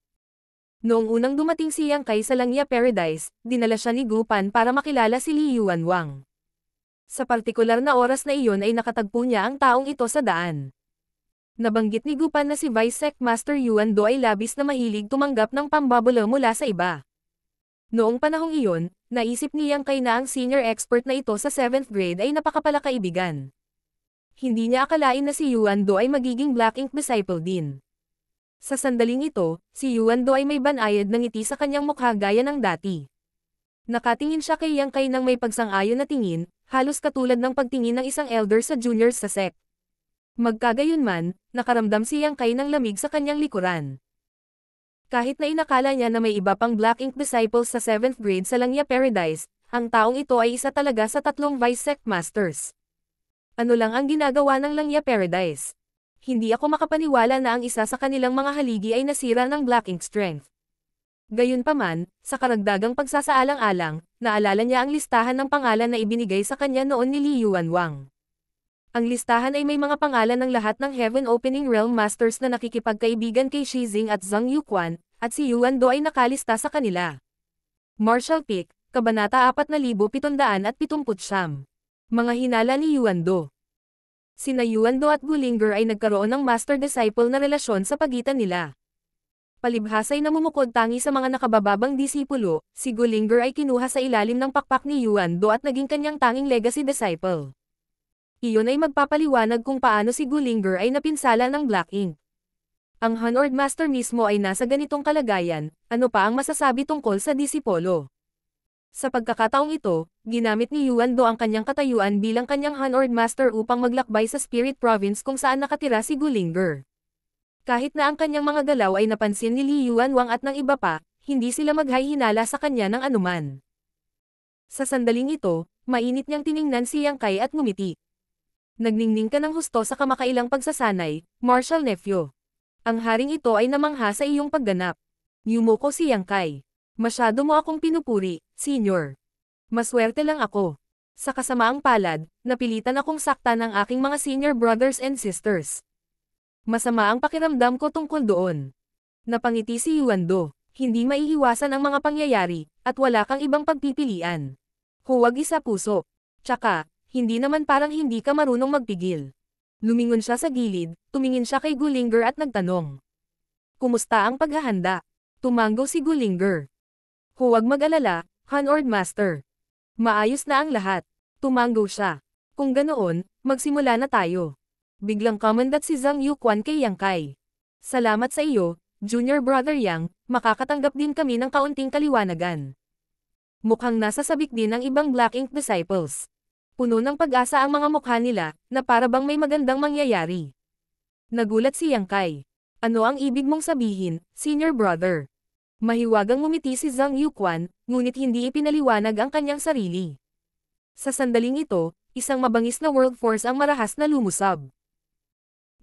Noong unang dumating si Yang Kai sa Langya Paradise, dinala siya ni Gupan para makilala si Li Yuan Wang. Sa partikular na oras na iyon ay nakatagpo niya ang taong ito sa daan. Nabanggit ni Gupan na si Vice Sec Master Yuan Do ay labis na mahilig tumanggap ng pambabula mula sa iba. Noong panahong iyon, naisip niyang kay na ang senior expert na ito sa 7th grade ay napakapalakaibigan. Hindi niya akalain na si Yuan Do ay magiging Black Ink Disciple din. Sa sandaling ito, si Yuan Do ay may banayad ng ngiti sa kanyang mukha gaya ng dati. Nakatingin siya kay Yang Kai ng may pagsang-ayon na tingin, halos katulad ng pagtingin ng isang elder sa junior sa sect. Magkagayunman, nakaramdam si Yang Kai ng lamig sa kanyang likuran. Kahit na inakala niya na may iba pang Black Ink disciples sa 7th grade sa Langya Paradise, ang taong ito ay isa talaga sa tatlong Vice Sect Masters. Ano lang ang ginagawa ng Langya Paradise? Hindi ako makapaniwala na ang isa sa kanilang mga haligi ay nasira ng Black Ink Strength. Gayunpaman, sa karagdagang pagsasaalang-alang, naalala niya ang listahan ng pangalan na ibinigay sa kanya noon ni Li Yuan Wang. Ang listahan ay may mga pangalan ng lahat ng Heaven Opening Realm Masters na nakikipagkaibigan kay Xi Xing at Zhang Yuquan, at si Yuan Do ay nakalista sa kanila. Marshall Peak, Kabanata 4779. Mga hinala ni Yuan Do. Sina Yuan Do at Gulinger ay nagkaroon ng master-disciple na relasyon sa pagitan nila palibhas ay namumukod tangi sa mga nakabababang disipulo, si Gulinger ay kinuha sa ilalim ng pakpak ni Yuan Do at naging kanyang tanging legacy disciple. Iyon ay magpapaliwanag kung paano si Gulinger ay napinsala ng Black Ink. Ang Honord Master mismo ay nasa ganitong kalagayan, ano pa ang masasabi tungkol sa disipulo? Sa pagkakataong ito, ginamit ni Yuan Do ang kanyang katayuan bilang kanyang Honord Master upang maglakbay sa Spirit Province kung saan nakatira si Gulinger. Kahit na ang kanyang mga galaw ay napansin ni Li Yuanwang at ng iba pa, hindi sila maghahinala sa kanya ng anuman. Sa sandaling ito, mainit niyang tiningnan si Yang Kai at ngumiti. Nagningning ka ng husto sa kamakailang pagsasanay, Marshal Nephew. Ang haring ito ay namangha sa iyong pagganap. Yumoko si Yang Kai. Masyado mo akong pinupuri, senior. Maswerte lang ako. Sa kasamaang palad, napilitan akong sakta ng aking mga senior brothers and sisters. Masama ang pakiramdam ko tungkol doon. Napangiti si Yuando. Hindi maiiwasan ang mga pangyayari, at wala kang ibang pagpipilian. Huwag isa puso. Tsaka, hindi naman parang hindi ka marunong magpigil. Lumingon siya sa gilid, tumingin siya kay Gulinger at nagtanong. Kumusta ang paghahanda? Tumango si Gulinger. Huwag mag-alala, Hanord Master. Maayos na ang lahat. Tumango siya. Kung ganoon, magsimula na tayo biglang komandat si Zhang Yuquan kay Yang Kai. Salamat sa iyo, Junior Brother Yang, makakatanggap din kami ng kaunting kaliwanagan. Mukhang nasa sabik din ang ibang Black Ink Disciples. Puno ng pag-asa ang mga mukha nila, na para bang may magandang mangyayari. Nagulat si Yang Kai. Ano ang ibig mong sabihin, Senior Brother? Mahiwagang ngumiti si Zhang Yuquan, ngunit hindi ipinaliwanag ang kanyang sarili. Sa sandaling ito, isang mabangis na world force ang marahas na lumusab.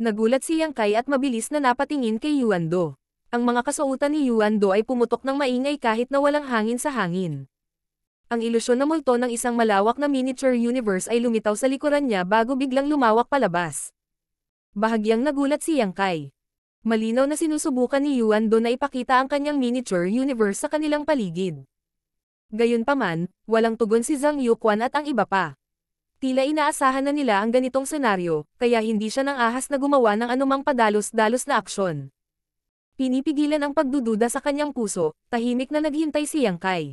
Nagulat si Yang Kai at mabilis na napatingin kay Yuan Do. Ang mga kasuotan ni Yuan Do ay pumutok ng maingay kahit na walang hangin sa hangin. Ang ilusyon na multo ng isang malawak na miniature universe ay lumitaw sa likuran niya bago biglang lumawak palabas. Bahagyang nagulat si Yang Kai. Malinaw na sinusubukan ni Yuan Do na ipakita ang kanyang miniature universe sa kanilang paligid. Gayunpaman, walang tugon si Zhang Yuquan at ang iba pa. Tila inaasahan na nila ang ganitong senaryo, kaya hindi siya ng ahas na gumawa ng anumang padalos-dalos na aksyon. Pinipigilan ang pagdududa sa kanyang puso, tahimik na naghintay si Yang Kai.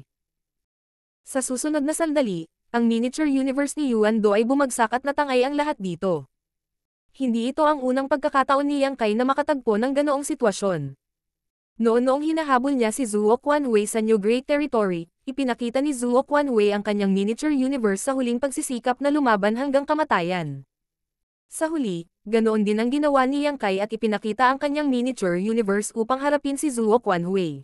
Sa susunod na sandali, ang miniature universe ni Yuan Do ay bumagsak at natangay ang lahat dito. Hindi ito ang unang pagkakataon ni Yang Kai na makatagpo ng ganoong sitwasyon. Noonong hinahabol niya si Zuo Quanwei sa New Great Territory, ipinakita ni Zuo Quanwei ang kanyang miniature universe sa huling pagsisikap na lumaban hanggang kamatayan. Sa huli, ganoon din ang ginawa ni Yang Kai at ipinakita ang kanyang miniature universe upang harapin si Zuo Quanwei.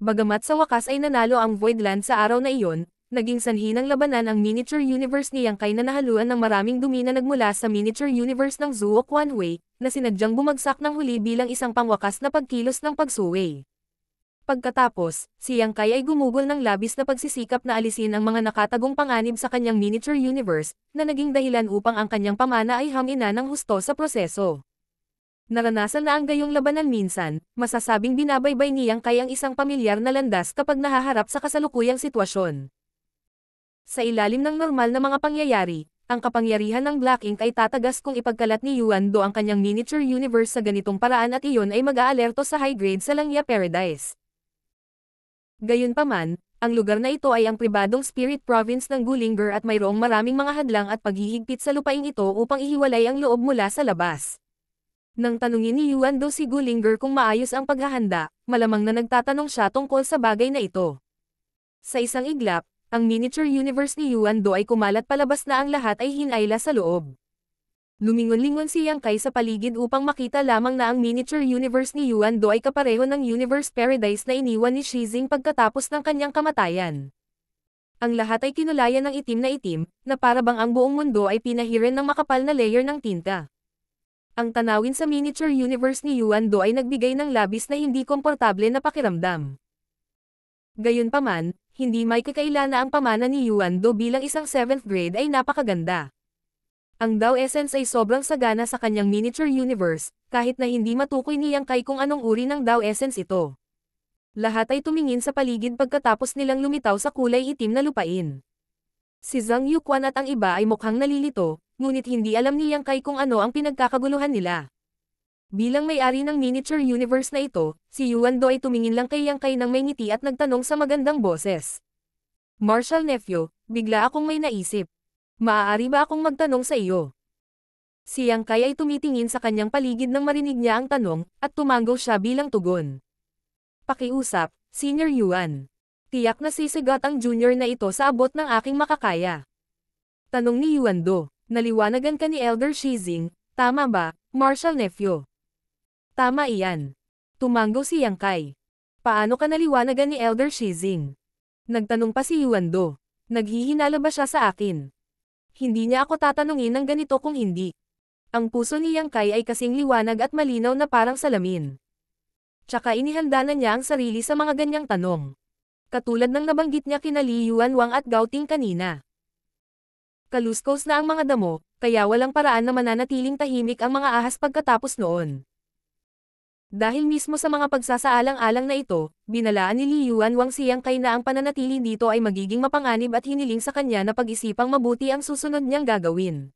Bagamat sa wakas ay nanalo ang Voidland sa araw na iyon, naging sanhi ng labanan ang miniature universe ni Yang Kai na nahaluan ng maraming dumi na nagmula sa miniature universe ng Zuo Quanwei, na sinadyang bumagsak ng huli bilang isang pangwakas na pagkilos ng pagsuway. Pagkatapos, si Yang Kai ay gumugol ng labis na pagsisikap na alisin ang mga nakatagong panganib sa kanyang miniature universe, na naging dahilan upang ang kanyang pamana ay hamina ng husto sa proseso. Naranasan na ang gayong labanan minsan, masasabing binabaybay ni Yang Kai ang isang pamilyar na landas kapag nahaharap sa kasalukuyang sitwasyon. Sa ilalim ng normal na mga pangyayari, ang kapangyarihan ng Black Ink ay tatagas kung ipagkalat ni Yuan Do ang kanyang miniature universe sa ganitong paraan at iyon ay mag-aalerto sa high grade sa Langya Paradise. Gayunpaman, ang lugar na ito ay ang pribadong spirit province ng Gulinger at mayroong maraming mga hadlang at paghihigpit sa lupaing ito upang ihiwalay ang loob mula sa labas. Nang tanungin ni Yuan Do si Gulinger kung maayos ang paghahanda, malamang na nagtatanong siya tungkol sa bagay na ito. Sa isang iglap, ang miniature universe ni Yuan Do ay kumalat palabas na ang lahat ay hinayla sa loob. Lumingon-lingon si Yang Kai sa paligid upang makita lamang na ang miniature universe ni Yuan Do ay kapareho ng universe paradise na iniwan ni Shizing pagkatapos ng kanyang kamatayan. Ang lahat ay kinulayan ng itim na itim, na parabang ang buong mundo ay pinahirin ng makapal na layer ng tinta. Ang tanawin sa miniature universe ni Yuan Do ay nagbigay ng labis na hindi komportable na pakiramdam. Gayunpaman, hindi may kakaila na ang pamana ni Yuan Do bilang isang 7th grade ay napakaganda. Ang Dao Essence ay sobrang sagana sa kanyang miniature universe, kahit na hindi matukoy ni Yang Kai kung anong uri ng Dao Essence ito. Lahat ay tumingin sa paligid pagkatapos nilang lumitaw sa kulay itim na lupain. Si Zhang Yuquan at ang iba ay mukhang nalilito, ngunit hindi alam ni Yang Kai kung ano ang pinagkakaguluhan nila. Bilang may-ari ng miniature universe na ito, si Yuan Do ay tumingin lang kay Yang Kai ng may ngiti at nagtanong sa magandang boses. Marshal Nephew, bigla akong may naisip. Maaari ba akong magtanong sa iyo? Si Yang Kai ay tumitingin sa kanyang paligid nang marinig niya ang tanong, at tumango siya bilang tugon. Pakiusap, Senior Yuan. Tiyak na sisigat ang junior na ito sa abot ng aking makakaya. Tanong ni Yuan Do, naliwanagan ka ni Elder Shizing, tama ba, Marshal Nephew? Tama iyan. Tumango si Yang Kai. Paano ka naliwanagan ni Elder Shizing? Nagtanong pa si Yuando. Naghihinala ba siya sa akin? Hindi niya ako tatanungin ng ganito kung hindi. Ang puso ni Yang Kai ay kasing liwanag at malinaw na parang salamin. Tsaka inihanda na niya ang sarili sa mga ganyang tanong. Katulad ng nabanggit niya kina Li Yuan Wang at Gao kanina. Kaluskos na ang mga damo, kaya walang paraan na mananatiling tahimik ang mga ahas pagkatapos noon. Dahil mismo sa mga pagsasaalang-alang na ito, binalaan ni Li Yuan Wang Siyang kay na ang pananatili dito ay magiging mapanganib at hiniling sa kanya na pag-isipang mabuti ang susunod niyang gagawin.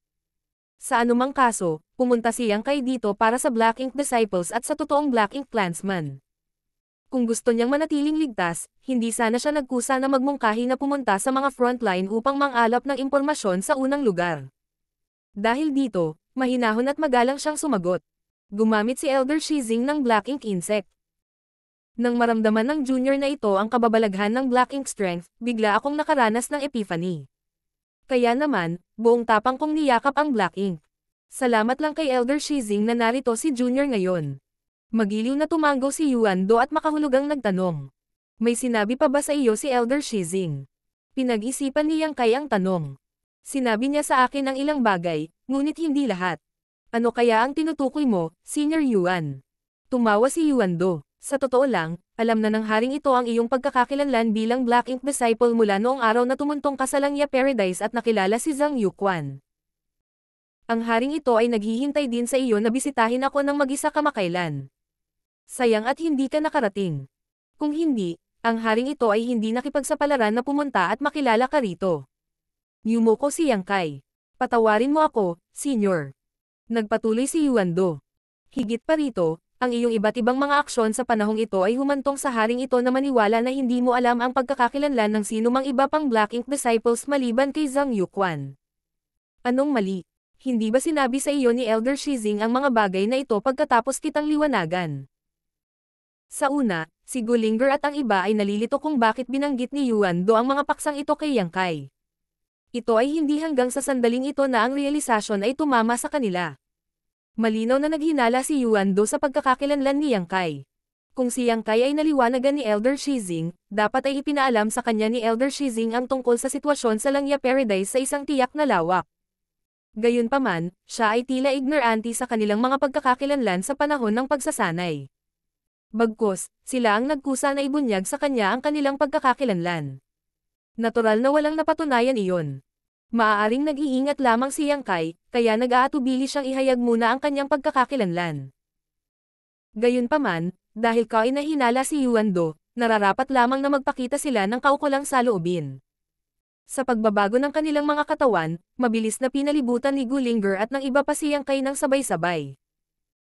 Sa anumang kaso, pumunta siyang kay dito para sa Black Ink Disciples at sa totoong Black Ink Clansman. Kung gusto niyang manatiling ligtas, hindi sana siya nagkusa na magmungkahi na pumunta sa mga frontline upang mangalap ng impormasyon sa unang lugar. Dahil dito, mahinahon at magalang siyang sumagot gumamit si Elder Shizing ng Black Ink Insect. Nang maramdaman ng junior na ito ang kababalaghan ng Black Ink Strength, bigla akong nakaranas ng epiphany. Kaya naman, buong tapang kong niyakap ang Black Ink. Salamat lang kay Elder Shizing na narito si Junior ngayon. Magiliw na tumango si Yuan Do at makahulugang nagtanong. May sinabi pa ba sa iyo si Elder Shizing? Pinag-isipan niyang kay ang tanong. Sinabi niya sa akin ang ilang bagay, ngunit hindi lahat. Ano kaya ang tinutukoy mo, Senior Yuan? Tumawa si Yuan Do. Sa totoo lang, alam na ng haring ito ang iyong pagkakakilanlan bilang Black Ink Disciple mula noong araw na tumuntong ka sa Langya Paradise at nakilala si Zhang Yuquan. Ang haring ito ay naghihintay din sa iyo na bisitahin ako ng mag-isa kamakailan. Sayang at hindi ka nakarating. Kung hindi, ang haring ito ay hindi nakipagsapalaran na pumunta at makilala ka rito. Yumoko si Yang Kai. Patawarin mo ako, senior. Nagpatuloy si Yuando. Higit pa rito, ang iyong iba't ibang mga aksyon sa panahong ito ay humantong sa haring ito na maniwala na hindi mo alam ang pagkakakilanlan ng sino mang iba pang Black Ink Disciples maliban kay Zhang Yuquan. Anong mali? Hindi ba sinabi sa iyo ni Elder Shizing ang mga bagay na ito pagkatapos kitang liwanagan? Sa una, si Gulinger at ang iba ay nalilito kung bakit binanggit ni Yuan Do ang mga paksang ito kay Yang Kai ito ay hindi hanggang sa sandaling ito na ang realisasyon ay tumama sa kanila. Malinaw na naghinala si Yuando sa pagkakakilanlan ni Yang Kai. Kung si Yang Kai ay naliwanagan ni Elder Shizing, dapat ay ipinaalam sa kanya ni Elder Shizing ang tungkol sa sitwasyon sa Langya Paradise sa isang tiyak na lawak. Gayunpaman, siya ay tila ignorante sa kanilang mga pagkakakilanlan sa panahon ng pagsasanay. Bagkus, sila ang nagkusa na ibunyag sa kanya ang kanilang pagkakakilanlan. Natural na walang napatunayan iyon. Maaaring nag-iingat lamang si Yang Kai, kaya nag-aatubili siyang ihayag muna ang kanyang pagkakakilanlan. Gayunpaman, dahil Kai na hinala si Yuan Do, nararapat lamang na magpakita sila ng kaukulang saloobin. Sa pagbabago ng kanilang mga katawan, mabilis na pinalibutan ni Gulinger at ng iba pa si Yang Kai ng sabay-sabay.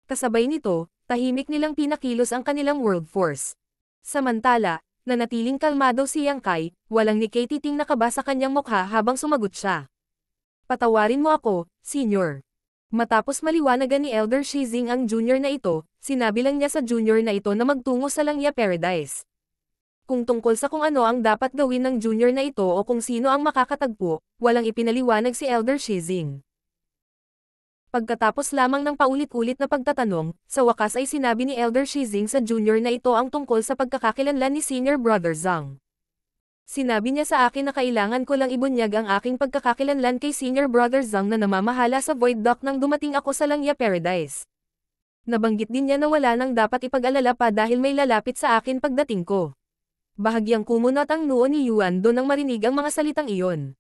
Kasabay nito, tahimik nilang pinakilos ang kanilang world force. Samantala, nanatiling kalmado si Yang Kai, walang ni Katie Ting nakaba sa kanyang mukha habang sumagot siya. Patawarin mo ako, senior. Matapos maliwanagan ni Elder Shizing ang junior na ito, sinabi lang niya sa junior na ito na magtungo sa Langya Paradise. Kung tungkol sa kung ano ang dapat gawin ng junior na ito o kung sino ang makakatagpo, walang ipinaliwanag si Elder Shizing. Pagkatapos lamang ng paulit-ulit na pagtatanong, sa wakas ay sinabi ni Elder Shizing sa junior na ito ang tungkol sa pagkakakilanlan ni senior brother Zhang. Sinabi niya sa akin na kailangan ko lang ibunyag ang aking pagkakakilanlan kay senior brother Zhang na namamahala sa void Duck nang dumating ako sa Langya Paradise. Nabanggit din niya na wala nang dapat ipag-alala pa dahil may lalapit sa akin pagdating ko. Bahagyang kumunot ang noo ni Yuan do nang marinig ang mga salitang iyon.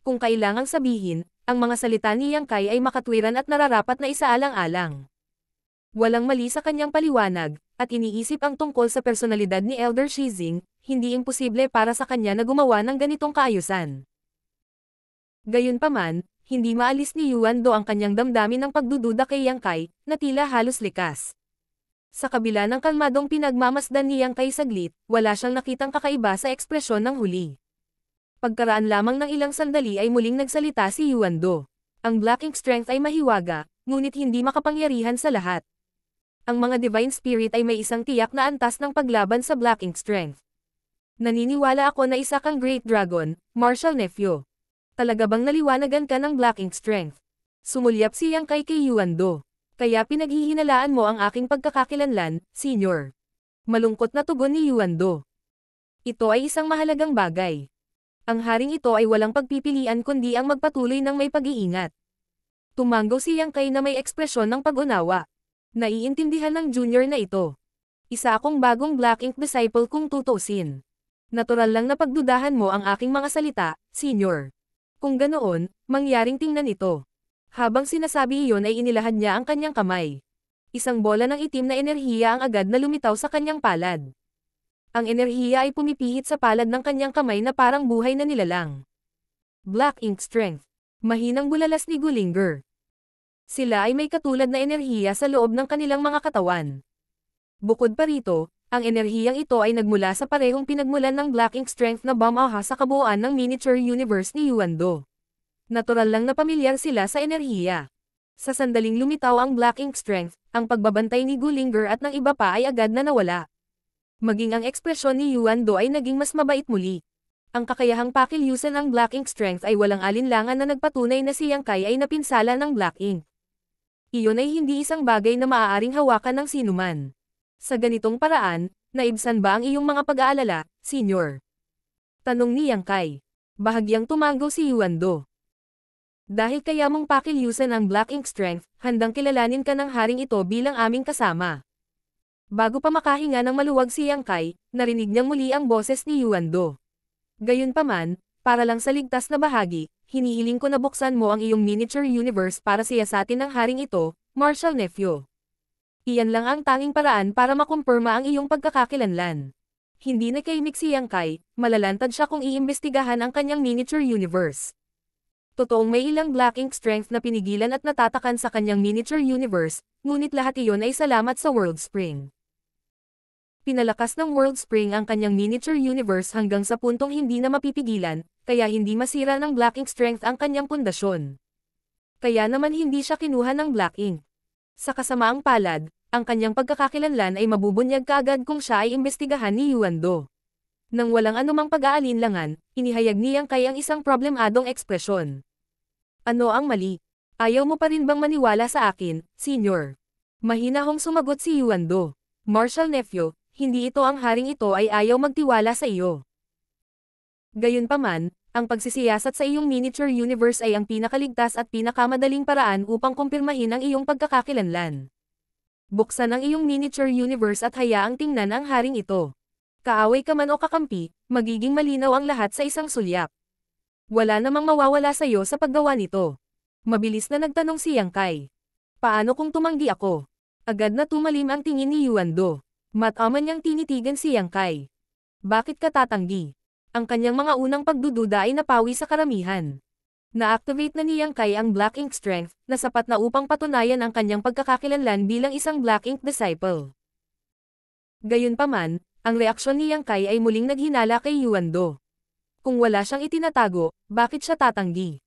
Kung kailangang sabihin, ang mga salita ni Yang Kai ay makatwiran at nararapat na isaalang-alang. Walang mali sa kanyang paliwanag, at iniisip ang tungkol sa personalidad ni Elder Shizing, hindi imposible para sa kanya na gumawa ng ganitong kaayusan. Gayunpaman, hindi maalis ni Yuan Do ang kanyang damdamin ng pagdududa kay Yang Kai, na tila halos likas. Sa kabila ng kalmadong pinagmamasdan ni Yang Kai saglit, wala siyang nakitang kakaiba sa ekspresyon ng huli. Pagkaraan lamang ng ilang sandali ay muling nagsalita si Yuan Do. Ang Black Ink Strength ay mahiwaga, ngunit hindi makapangyarihan sa lahat. Ang mga Divine Spirit ay may isang tiyak na antas ng paglaban sa Black Ink Strength. Naniniwala ako na isa kang Great Dragon, Marshal Nephew. Talaga bang naliwanagan ka ng Black Ink Strength? Sumulyap siyang kay kay Yuan Do. Kaya pinaghihinalaan mo ang aking pagkakakilanlan, Senior. Malungkot na tugon ni Yuan Do. Ito ay isang mahalagang bagay ang haring ito ay walang pagpipilian kundi ang magpatuloy ng may pag-iingat. Tumango si Yang Kai na may ekspresyon ng pag-unawa. Naiintindihan ng junior na ito. Isa akong bagong Black Ink Disciple kung tutusin. Natural lang na pagdudahan mo ang aking mga salita, senior. Kung ganoon, mangyaring tingnan ito. Habang sinasabi iyon ay inilahad niya ang kanyang kamay. Isang bola ng itim na enerhiya ang agad na lumitaw sa kanyang palad. Ang enerhiya ay pumipihit sa palad ng kanyang kamay na parang buhay na nilalang. Black Ink Strength. Mahinang bulalas ni Gulinger. Sila ay may katulad na enerhiya sa loob ng kanilang mga katawan. Bukod pa rito, ang enerhiyang ito ay nagmula sa parehong pinagmulan ng Black Ink Strength na Bomb Aha sa kabuuan ng miniature universe ni Yuando. Natural lang na pamilyar sila sa enerhiya. Sa sandaling lumitaw ang Black Ink Strength, ang pagbabantay ni Gulinger at ng iba pa ay agad na nawala. Maging ang ekspresyon ni Yuan Do ay naging mas mabait muli. Ang kakayahang pakilusan ng Black Ink Strength ay walang alinlangan na nagpatunay na si Yang Kai ay napinsala ng Black Ink. Iyon ay hindi isang bagay na maaaring hawakan ng sinuman. Sa ganitong paraan, naibsan ba ang iyong mga pag-aalala, Senior? Tanong ni Yang Kai. Bahagyang tumango si Yuan Do. Dahil kaya mong pakilusan ang Black Ink Strength, handang kilalanin ka ng haring ito bilang aming kasama. Bago pa makahinga ng maluwag si Yang Kai, narinig niyang muli ang boses ni Yuan Do. Gayunpaman, para lang sa ligtas na bahagi, hinihiling ko na buksan mo ang iyong miniature universe para siya sa atin ng haring ito, Marshall Nephew. Iyan lang ang tanging paraan para makumpirma ang iyong pagkakakilanlan. Hindi na kay Mixi Yang Kai, malalantad siya kung iimbestigahan ang kanyang miniature universe. Totoong may ilang Black Ink strength na pinigilan at natatakan sa kanyang miniature universe, ngunit lahat iyon ay salamat sa World Spring pinalakas ng World Spring ang kanyang miniature universe hanggang sa puntong hindi na mapipigilan, kaya hindi masira ng Black Ink Strength ang kanyang pundasyon. Kaya naman hindi siya kinuha ng Black Ink. Sa kasamaang palad, ang kanyang pagkakakilanlan ay mabubunyag kaagad kung siya ay imbestigahan ni Yuan Do. Nang walang anumang pag-aalinlangan, inihayag niyang kay ang isang problemadong ekspresyon. Ano ang mali? Ayaw mo pa rin bang maniwala sa akin, senior? Mahina hong sumagot si Yuan Do. Marshal Nephew, hindi ito ang haring ito ay ayaw magtiwala sa iyo. Gayunpaman, ang pagsisiyasat sa iyong miniature universe ay ang pinakaligtas at pinakamadaling paraan upang kumpirmahin ang iyong pagkakakilanlan. Buksan ang iyong miniature universe at hayaang tingnan ang haring ito. Kaaway ka man o kakampi, magiging malinaw ang lahat sa isang sulyap. Wala namang mawawala sa iyo sa paggawa nito. Mabilis na nagtanong si Yang Kai. Paano kung tumanggi ako? Agad na tumalim ang tingin ni Yuan Do. Mataman niyang tinitigan si Yang Kai. Bakit ka tatanggi? Ang kanyang mga unang pagdududa ay napawi sa karamihan. Na-activate na ni Yang Kai ang Black Ink Strength na sapat na upang patunayan ang kanyang pagkakakilanlan bilang isang Black Ink Disciple. Gayunpaman, ang reaksyon ni Yang Kai ay muling naghinala kay Yuan Do. Kung wala siyang itinatago, bakit siya tatanggi?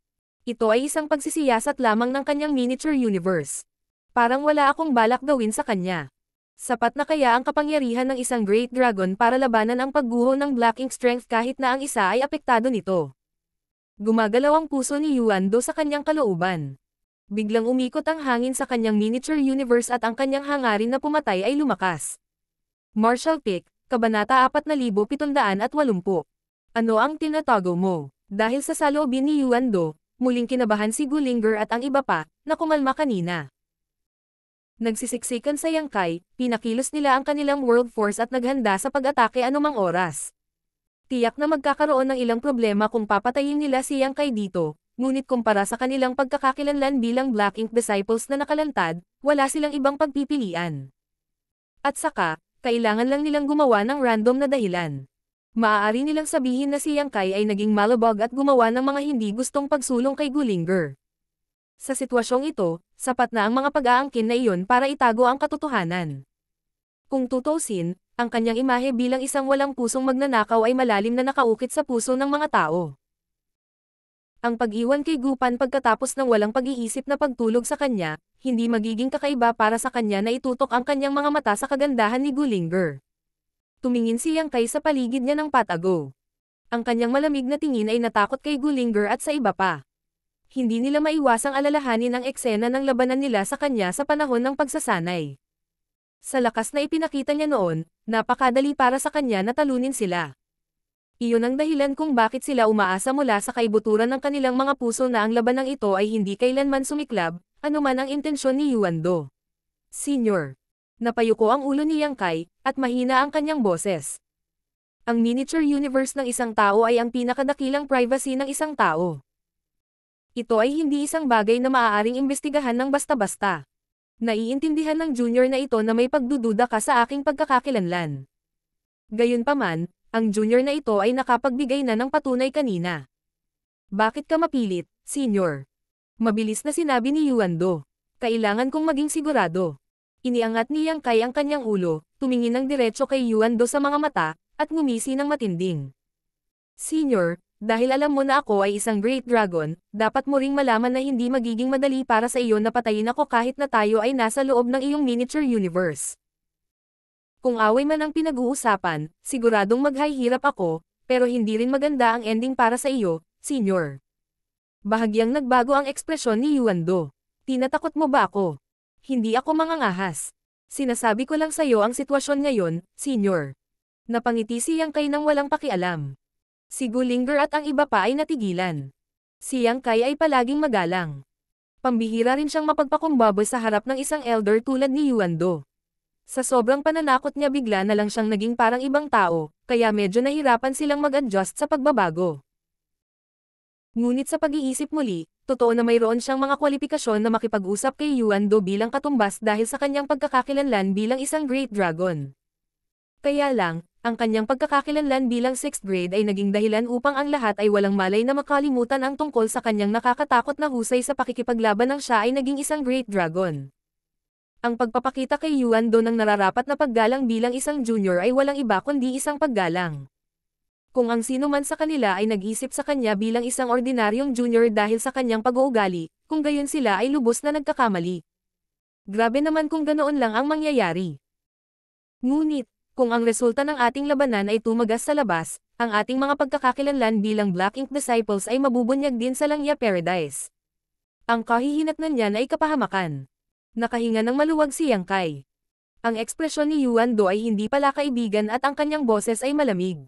Ito ay isang pagsisiyasat lamang ng kanyang miniature universe. Parang wala akong balak gawin sa kanya. Sapat na kaya ang kapangyarihan ng isang Great Dragon para labanan ang pagguho ng Black Ink Strength kahit na ang isa ay apektado nito. Gumagalaw ang puso ni Yuan Do sa kanyang kalooban. Biglang umikot ang hangin sa kanyang miniature universe at ang kanyang hangarin na pumatay ay lumakas. Marshall Pick, Kabanata 4780 Ano ang tinatago mo? Dahil sa saloobin ni Yuan Do, muling kinabahan si Gulinger at ang iba pa, na kumalma kanina nagsisiksikan sa Yangkay, pinakilos nila ang kanilang world force at naghanda sa pag-atake anumang oras. Tiyak na magkakaroon ng ilang problema kung papatayin nila si Yangkay dito, ngunit kumpara sa kanilang pagkakakilanlan bilang Black Ink Disciples na nakalantad, wala silang ibang pagpipilian. At saka, kailangan lang nilang gumawa ng random na dahilan. Maaari nilang sabihin na si Yangkai ay naging malabog at gumawa ng mga hindi gustong pagsulong kay Gulinger. Sa sitwasyong ito, sapat na ang mga pag-aangkin na iyon para itago ang katotohanan. Kung tutusin, ang kanyang imahe bilang isang walang pusong magnanakaw ay malalim na nakaukit sa puso ng mga tao. Ang pag-iwan kay Gupan pagkatapos ng walang pag-iisip na pagtulog sa kanya, hindi magiging kakaiba para sa kanya na itutok ang kanyang mga mata sa kagandahan ni Gulinger. Tumingin si Yang Kai sa paligid niya ng patago. Ang kanyang malamig na tingin ay natakot kay Gulinger at sa iba pa hindi nila maiwasang alalahanin ang eksena ng labanan nila sa kanya sa panahon ng pagsasanay. Sa lakas na ipinakita niya noon, napakadali para sa kanya na talunin sila. Iyon ang dahilan kung bakit sila umaasa mula sa kaibuturan ng kanilang mga puso na ang labanang ito ay hindi kailanman sumiklab, anuman ang intensyon ni Yuan Do. Senior. Napayuko ang ulo ni Yang Kai, at mahina ang kanyang boses. Ang miniature universe ng isang tao ay ang pinakadakilang privacy ng isang tao. Ito ay hindi isang bagay na maaaring imbestigahan ng basta-basta. Naiintindihan ng junior na ito na may pagdududa ka sa aking pagkakakilanlan. Gayunpaman, ang junior na ito ay nakapagbigay na ng patunay kanina. Bakit ka mapilit, senior? Mabilis na sinabi ni Yuando. Kailangan kong maging sigurado. Iniangat ni Yang Kai ang kanyang ulo, tumingin ng diretso kay Yuando sa mga mata, at ngumisi ng matinding. Senior, dahil alam mo na ako ay isang Great Dragon, dapat mo ring malaman na hindi magiging madali para sa iyo na patayin ako kahit na tayo ay nasa loob ng iyong miniature universe. Kung away man ang pinag-uusapan, siguradong maghahirap ako, pero hindi rin maganda ang ending para sa iyo, senior. Bahagyang nagbago ang ekspresyon ni Yuando. Tinatakot mo ba ako? Hindi ako mangangahas. Sinasabi ko lang sa iyo ang sitwasyon ngayon, senior. Napangiti siyang kay nang walang pakialam. Si Gulinger at ang iba pa ay natigilan. Si Yang Kai ay palaging magalang. Pambihira rin siyang mapagpakumbaboy sa harap ng isang elder tulad ni Yuan Do. Sa sobrang pananakot niya bigla na lang siyang naging parang ibang tao, kaya medyo nahirapan silang mag-adjust sa pagbabago. Ngunit sa pag-iisip muli, totoo na mayroon siyang mga kwalipikasyon na makipag-usap kay Yuan Do bilang katumbas dahil sa kanyang pagkakakilanlan bilang isang Great Dragon. Kaya lang, ang kanyang pagkakakilanlan bilang 6th grade ay naging dahilan upang ang lahat ay walang malay na makalimutan ang tungkol sa kanyang nakakatakot na husay sa pakikipaglaban ng siya ay naging isang Great Dragon. Ang pagpapakita kay Yuan Do ng nararapat na paggalang bilang isang junior ay walang iba kundi isang paggalang. Kung ang sino man sa kanila ay nag-isip sa kanya bilang isang ordinaryong junior dahil sa kanyang pag-uugali, kung gayon sila ay lubos na nagkakamali. Grabe naman kung ganoon lang ang mangyayari. Ngunit, kung ang resulta ng ating labanan ay tumagas sa labas, ang ating mga pagkakakilanlan bilang Black Ink Disciples ay mabubunyag din sa Langya Paradise. Ang kahihinatnan niyan ay kapahamakan. Nakahinga ng maluwag si Yang Kai. Ang ekspresyon ni Yuan Do ay hindi pala kaibigan at ang kanyang boses ay malamig.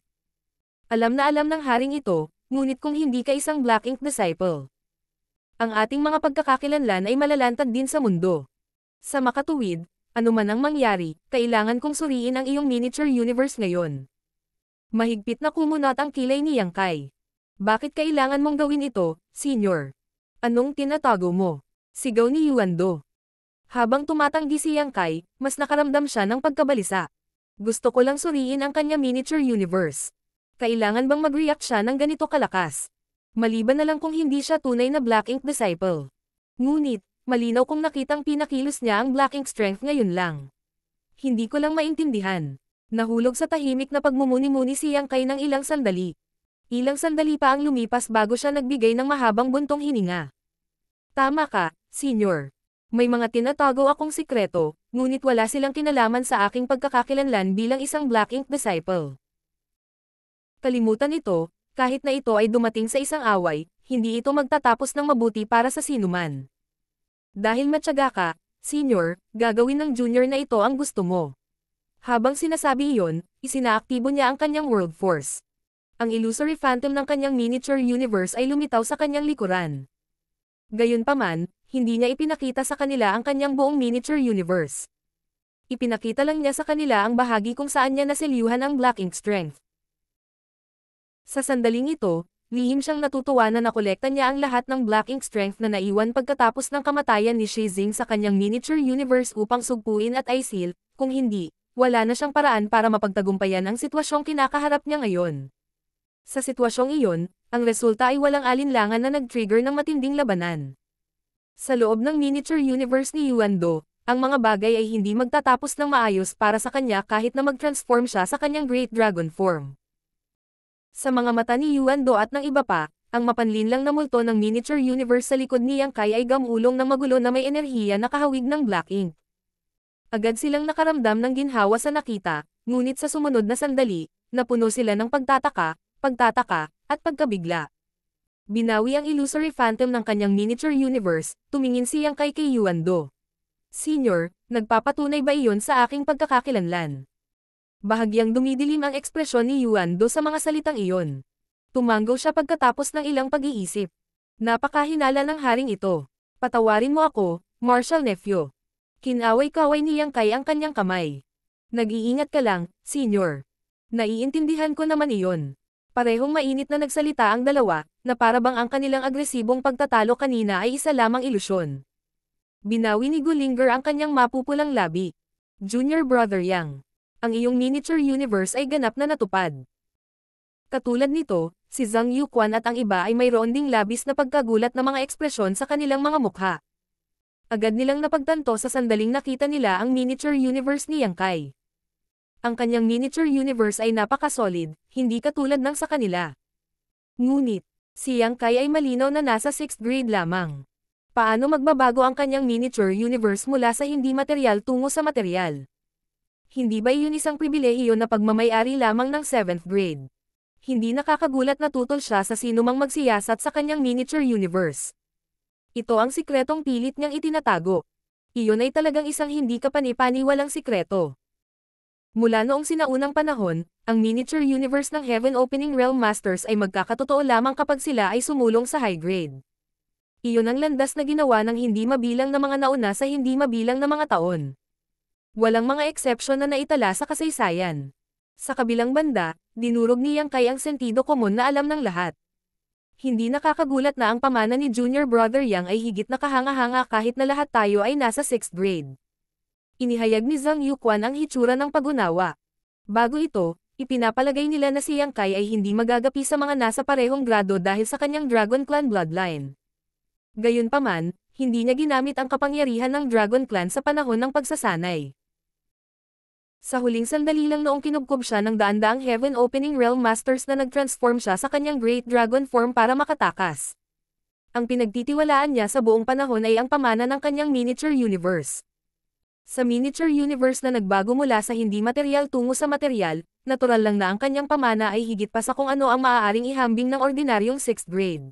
Alam na alam ng haring ito, ngunit kung hindi ka isang Black Ink Disciple. Ang ating mga pagkakakilanlan ay malalantad din sa mundo. Sa makatuwid, anuman ang mangyari, kailangan kong suriin ang iyong miniature universe ngayon. Mahigpit na kumunot ang kilay ni Yang Kai. Bakit kailangan mong gawin ito, senior? Anong tinatago mo? Sigaw ni Yuando. Habang tumatanggi si Yang Kai, mas nakaramdam siya ng pagkabalisa. Gusto ko lang suriin ang kanya miniature universe. Kailangan bang mag-react siya ng ganito kalakas? Maliban na lang kung hindi siya tunay na Black Ink Disciple. Ngunit, Malinaw kong nakitang pinakilos niya ang black ink strength ngayon lang. Hindi ko lang maintindihan. Nahulog sa tahimik na pagmumuni-muni si Yang Kai ng ilang sandali. Ilang sandali pa ang lumipas bago siya nagbigay ng mahabang buntong hininga. Tama ka, senior. May mga tinatago akong sikreto, ngunit wala silang kinalaman sa aking pagkakakilanlan bilang isang Black Ink Disciple. Kalimutan ito, kahit na ito ay dumating sa isang away, hindi ito magtatapos ng mabuti para sa sinuman. Dahil matyaga ka, senior, gagawin ng junior na ito ang gusto mo. Habang sinasabi iyon, isinaaktibo niya ang kanyang world force. Ang illusory phantom ng kanyang miniature universe ay lumitaw sa kanyang likuran. Gayunpaman, hindi niya ipinakita sa kanila ang kanyang buong miniature universe. Ipinakita lang niya sa kanila ang bahagi kung saan niya nasilyuhan ang Black Ink Strength. Sa sandaling ito, lihim siyang natutuwa na nakolekta niya ang lahat ng Black Ink Strength na naiwan pagkatapos ng kamatayan ni Shizing sa kanyang miniature universe upang sugpuin at ice kung hindi, wala na siyang paraan para mapagtagumpayan ang sitwasyong kinakaharap niya ngayon. Sa sitwasyong iyon, ang resulta ay walang alinlangan na nag-trigger ng matinding labanan. Sa loob ng miniature universe ni Yuan Do, ang mga bagay ay hindi magtatapos ng maayos para sa kanya kahit na mag-transform siya sa kanyang Great Dragon Form. Sa mga mata ni Yuan Do at ng iba pa, ang mapanlinlang na multo ng miniature universe sa likod ni Yang Kai ay gamulong ng magulo na may enerhiya na kahawig ng Black Ink. Agad silang nakaramdam ng ginhawa sa nakita, ngunit sa sumunod na sandali, napuno sila ng pagtataka, pagtataka, at pagkabigla. Binawi ang illusory phantom ng kanyang miniature universe, tumingin si Yang Kai kay Yuan Do. Senior, nagpapatunay ba iyon sa aking pagkakakilanlan? Bahagyang dumidilim ang ekspresyon ni Yuan Do sa mga salitang iyon. Tumanggo siya pagkatapos ng ilang pag-iisip. Napakahinala ng haring ito. Patawarin mo ako, Marshal Nefyo. Kinaway-kaway niyang kay ang kanyang kamay. Nag-iingat ka lang, senior. Naiintindihan ko naman iyon. Parehong mainit na nagsalita ang dalawa, na parabang ang kanilang agresibong pagtatalo kanina ay isa lamang ilusyon. Binawi ni Gulinger ang kanyang mapupulang labi. Junior brother Yang ang iyong miniature universe ay ganap na natupad. Katulad nito, si Zhang Yuquan at ang iba ay mayroon ding labis na pagkagulat ng mga ekspresyon sa kanilang mga mukha. Agad nilang napagtanto sa sandaling nakita nila ang miniature universe ni Yang Kai. Ang kanyang miniature universe ay napakasolid, hindi katulad ng sa kanila. Ngunit, si Yang Kai ay malinaw na nasa 6th grade lamang. Paano magbabago ang kanyang miniature universe mula sa hindi material tungo sa material? Hindi ba iyon isang pribilehiyo na pagmamayari lamang ng 7th grade? Hindi nakakagulat na tutol siya sa sinumang magsiyasat sa kanyang miniature universe. Ito ang sikretong pilit niyang itinatago. Iyon ay talagang isang hindi kapanipaniwalang sikreto. Mula noong sinaunang panahon, ang miniature universe ng Heaven Opening Realm Masters ay magkakatotoo lamang kapag sila ay sumulong sa high grade. Iyon ang landas na ginawa ng hindi mabilang na mga nauna sa hindi mabilang na mga taon. Walang mga eksepsyon na naitala sa kasaysayan. Sa kabilang banda, dinurog ni Yang Kai ang sentido komun na alam ng lahat. Hindi nakakagulat na ang pamana ni junior brother Yang ay higit na kahanga-hanga kahit na lahat tayo ay nasa 6th grade. Inihayag ni Zhang Yuquan ang hitsura ng pagunawa. Bago ito, ipinapalagay nila na si Yang Kai ay hindi magagapi sa mga nasa parehong grado dahil sa kanyang Dragon Clan bloodline. Gayunpaman, hindi niya ginamit ang kapangyarihan ng Dragon Clan sa panahon ng pagsasanay. Sa huling sandali lang noong kinugkob siya ng daan-daang Heaven Opening Realm Masters na nagtransform siya sa kanyang Great Dragon form para makatakas. Ang pinagtitiwalaan niya sa buong panahon ay ang pamana ng kanyang miniature universe. Sa miniature universe na nagbago mula sa hindi material tungo sa material, natural lang na ang kanyang pamana ay higit pa sa kung ano ang maaaring ihambing ng ordinaryong 6th grade.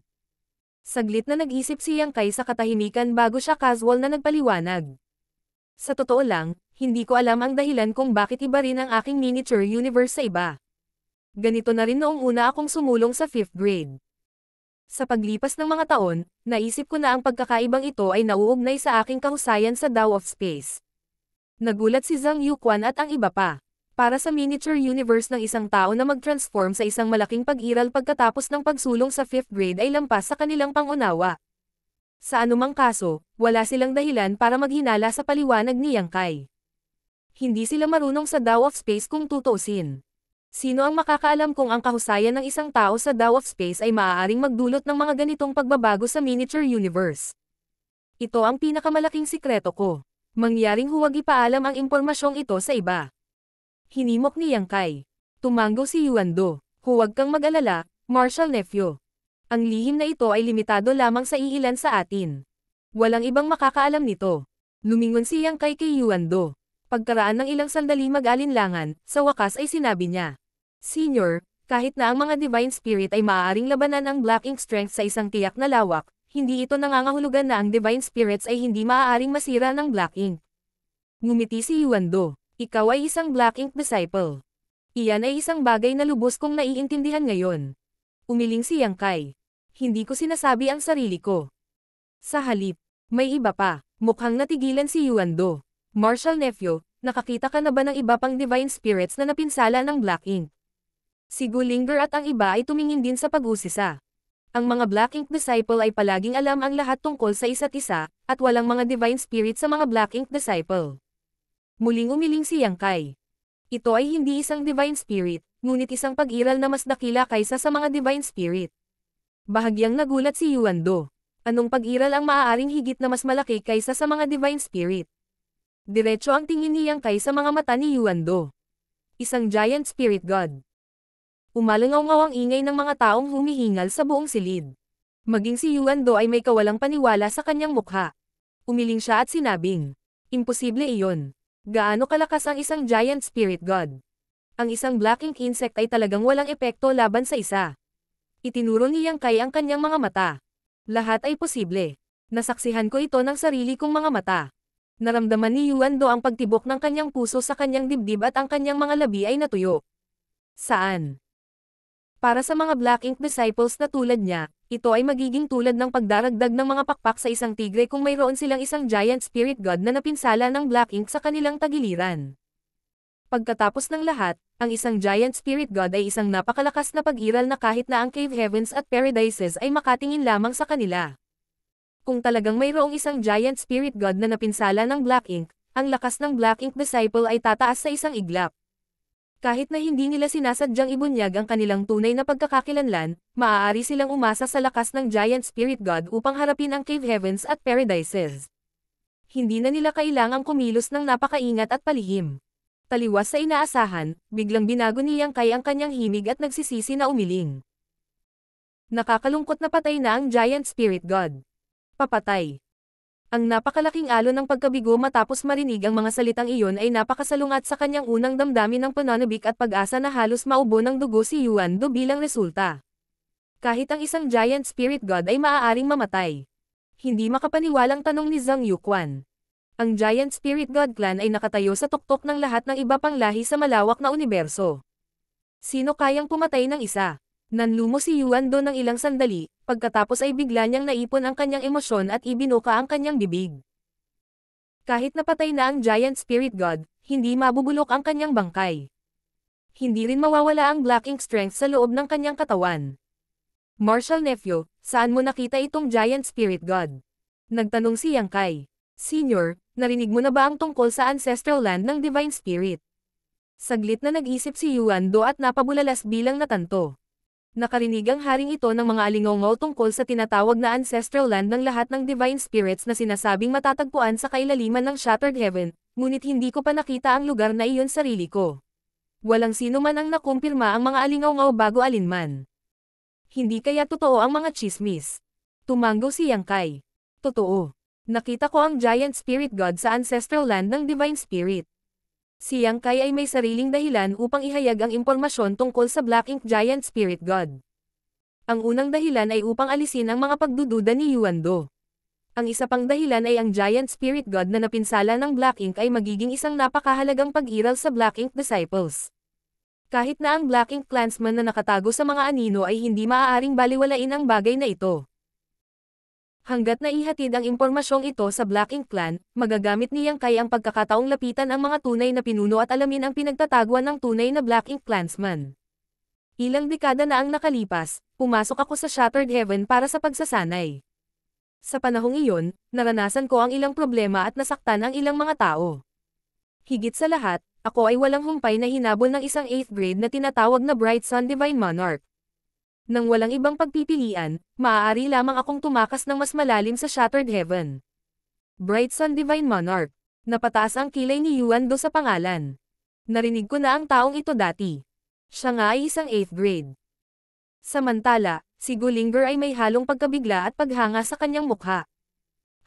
Saglit na nag-isip si Yang Kai sa katahimikan bago siya casual na nagpaliwanag. Sa totoo lang, hindi ko alam ang dahilan kung bakit iba rin ang aking miniature universe sa iba. Ganito na rin noong una akong sumulong sa 5th grade. Sa paglipas ng mga taon, naisip ko na ang pagkakaibang ito ay nauugnay sa aking kahusayan sa Tao of Space. Nagulat si Zhang Yuquan at ang iba pa. Para sa miniature universe ng isang tao na mag-transform sa isang malaking pag-iral pagkatapos ng pagsulong sa 5th grade ay lampas sa kanilang pangunawa. Sa anumang kaso, wala silang dahilan para maghinala sa paliwanag ni Yang Kai. Hindi sila marunong sa Tao of Space kung tutusin. Sino ang makakaalam kung ang kahusayan ng isang tao sa Tao of Space ay maaaring magdulot ng mga ganitong pagbabago sa miniature universe? Ito ang pinakamalaking sikreto ko. Mangyaring huwag ipaalam ang impormasyong ito sa iba. Hinimok ni Yang Kai. Tumango si Yuando. Huwag kang mag-alala, Marshal Nephew. Ang lihim na ito ay limitado lamang sa iilan sa atin. Walang ibang makakaalam nito. Lumingon si Yang Kai kay Yuando. Pagkaraan ng ilang sandali mag-alinlangan, sa wakas ay sinabi niya. Senior, kahit na ang mga Divine Spirit ay maaaring labanan ang Black Ink Strength sa isang tiyak na lawak, hindi ito nangangahulugan na ang Divine Spirits ay hindi maaaring masira ng Black Ink. Ngumiti si Yuando, ikaw ay isang Black Ink Disciple. Iyan ay isang bagay na lubos kong naiintindihan ngayon. Umiling si Yang Kai. Hindi ko sinasabi ang sarili ko. Sa halip, may iba pa, mukhang natigilan si Yuando. Marshall Nefyo, nakakita ka na ba ng iba pang divine spirits na napinsala ng Black Ink? Si Gulinger at ang iba ay tumingin din sa pag-usisa. Ang mga Black Ink Disciple ay palaging alam ang lahat tungkol sa isa't isa, at walang mga divine spirit sa mga Black Ink Disciple. Muling umiling si Yang Kai. Ito ay hindi isang divine spirit, ngunit isang pag-iral na mas dakila kaysa sa mga divine spirit. Bahagyang nagulat si Yuan Do. Anong pag-iral ang maaaring higit na mas malaki kaysa sa mga divine spirit? Diretso ang tingin niyang kay sa mga mata ni Yuando. Isang giant spirit god. Umalangaw ang ingay ng mga taong humihingal sa buong silid. Maging si Yuando ay may kawalang paniwala sa kanyang mukha. Umiling siya at sinabing, Imposible iyon. Gaano kalakas ang isang giant spirit god? Ang isang black ink insect ay talagang walang epekto laban sa isa. Itinuro niyang kay ang kanyang mga mata. Lahat ay posible. Nasaksihan ko ito ng sarili kong mga mata. Naramdaman ni Yuan Do ang pagtibok ng kanyang puso sa kanyang dibdib at ang kanyang mga labi ay natuyo. Saan? Para sa mga Black Ink disciples na tulad niya, ito ay magiging tulad ng pagdaragdag ng mga pakpak sa isang tigre kung mayroon silang isang giant spirit god na napinsala ng Black Ink sa kanilang tagiliran. Pagkatapos ng lahat, ang isang giant spirit god ay isang napakalakas na pag-iral na kahit na ang cave heavens at paradises ay makatingin lamang sa kanila. Kung talagang mayroong isang giant spirit god na napinsala ng Black Ink, ang lakas ng Black Ink Disciple ay tataas sa isang iglap. Kahit na hindi nila sinasadyang ibunyag ang kanilang tunay na pagkakakilanlan, maaari silang umasa sa lakas ng Giant Spirit God upang harapin ang Cave Heavens at Paradises. Hindi na nila kailangang kumilos ng napakaingat at palihim. Taliwas sa inaasahan, biglang binago ni Yang Kai ang kanyang himig at nagsisisi na umiling. Nakakalungkot na patay na ang Giant Spirit God papatay. Ang napakalaking alo ng pagkabigo matapos marinig ang mga salitang iyon ay napakasalungat sa kanyang unang damdamin ng pananabik at pag-asa na halos maubo ng dugo si Yuan Do bilang resulta. Kahit ang isang giant spirit god ay maaaring mamatay. Hindi makapaniwalang tanong ni Zhang Yuquan. Ang giant spirit god clan ay nakatayo sa tuktok ng lahat ng iba pang lahi sa malawak na universo. Sino kayang pumatay ng isa? Nanlumo si Yuan Do ng ilang sandali, pagkatapos ay bigla niyang naipon ang kanyang emosyon at ibinuka ang kanyang bibig. Kahit napatay na ang Giant Spirit God, hindi mabubulok ang kanyang bangkay. Hindi rin mawawala ang Black Ink Strength sa loob ng kanyang katawan. Marshal Nephew, saan mo nakita itong Giant Spirit God? Nagtanong si Yang Kai. Senior, narinig mo na ba ang tungkol sa ancestral land ng Divine Spirit? Saglit na nag-isip si Yuan Do at napabulalas bilang natanto. Nakarinig ang haring ito ng mga alingongaw tungkol sa tinatawag na ancestral land ng lahat ng divine spirits na sinasabing matatagpuan sa kailaliman ng Shattered Heaven, ngunit hindi ko pa nakita ang lugar na iyon sarili ko. Walang sino man ang nakumpirma ang mga alingaw bago alinman. Hindi kaya totoo ang mga chismis. Tumango si Yang Kai. Totoo. Nakita ko ang giant spirit god sa ancestral land ng divine spirit si Yang Kai ay may sariling dahilan upang ihayag ang impormasyon tungkol sa Black Ink Giant Spirit God. Ang unang dahilan ay upang alisin ang mga pagdududa ni Yuan Do. Ang isa pang dahilan ay ang Giant Spirit God na napinsala ng Black Ink ay magiging isang napakahalagang pag-iral sa Black Ink Disciples. Kahit na ang Black Ink Clansman na nakatago sa mga anino ay hindi maaaring baliwalain ang bagay na ito. Hanggat naihatid ang impormasyong ito sa Black Ink Clan, magagamit niyang kay ang pagkakataong lapitan ang mga tunay na pinuno at alamin ang pinagtataguan ng tunay na Black Ink Clansman. Ilang dekada na ang nakalipas, pumasok ako sa Shattered Heaven para sa pagsasanay. Sa panahong iyon, naranasan ko ang ilang problema at nasaktan ang ilang mga tao. Higit sa lahat, ako ay walang humpay na hinabol ng isang 8th grade na tinatawag na Bright Sun Divine Monarch nang walang ibang pagpipilian, maaari lamang akong tumakas ng mas malalim sa Shattered Heaven. Bright Sun Divine Monarch. Napataas ang kilay ni Yuan Do sa pangalan. Narinig ko na ang taong ito dati. Siya nga ay isang 8th grade. Samantala, si Gulinger ay may halong pagkabigla at paghanga sa kanyang mukha.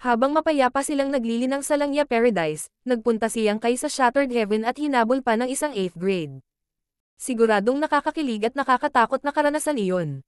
Habang mapayapa silang naglilinang sa Langya Paradise, nagpunta siyang kay sa Shattered Heaven at hinabol pa ng isang 8th grade. Siguradong nakakakilig at nakakatakot na karanasan iyon.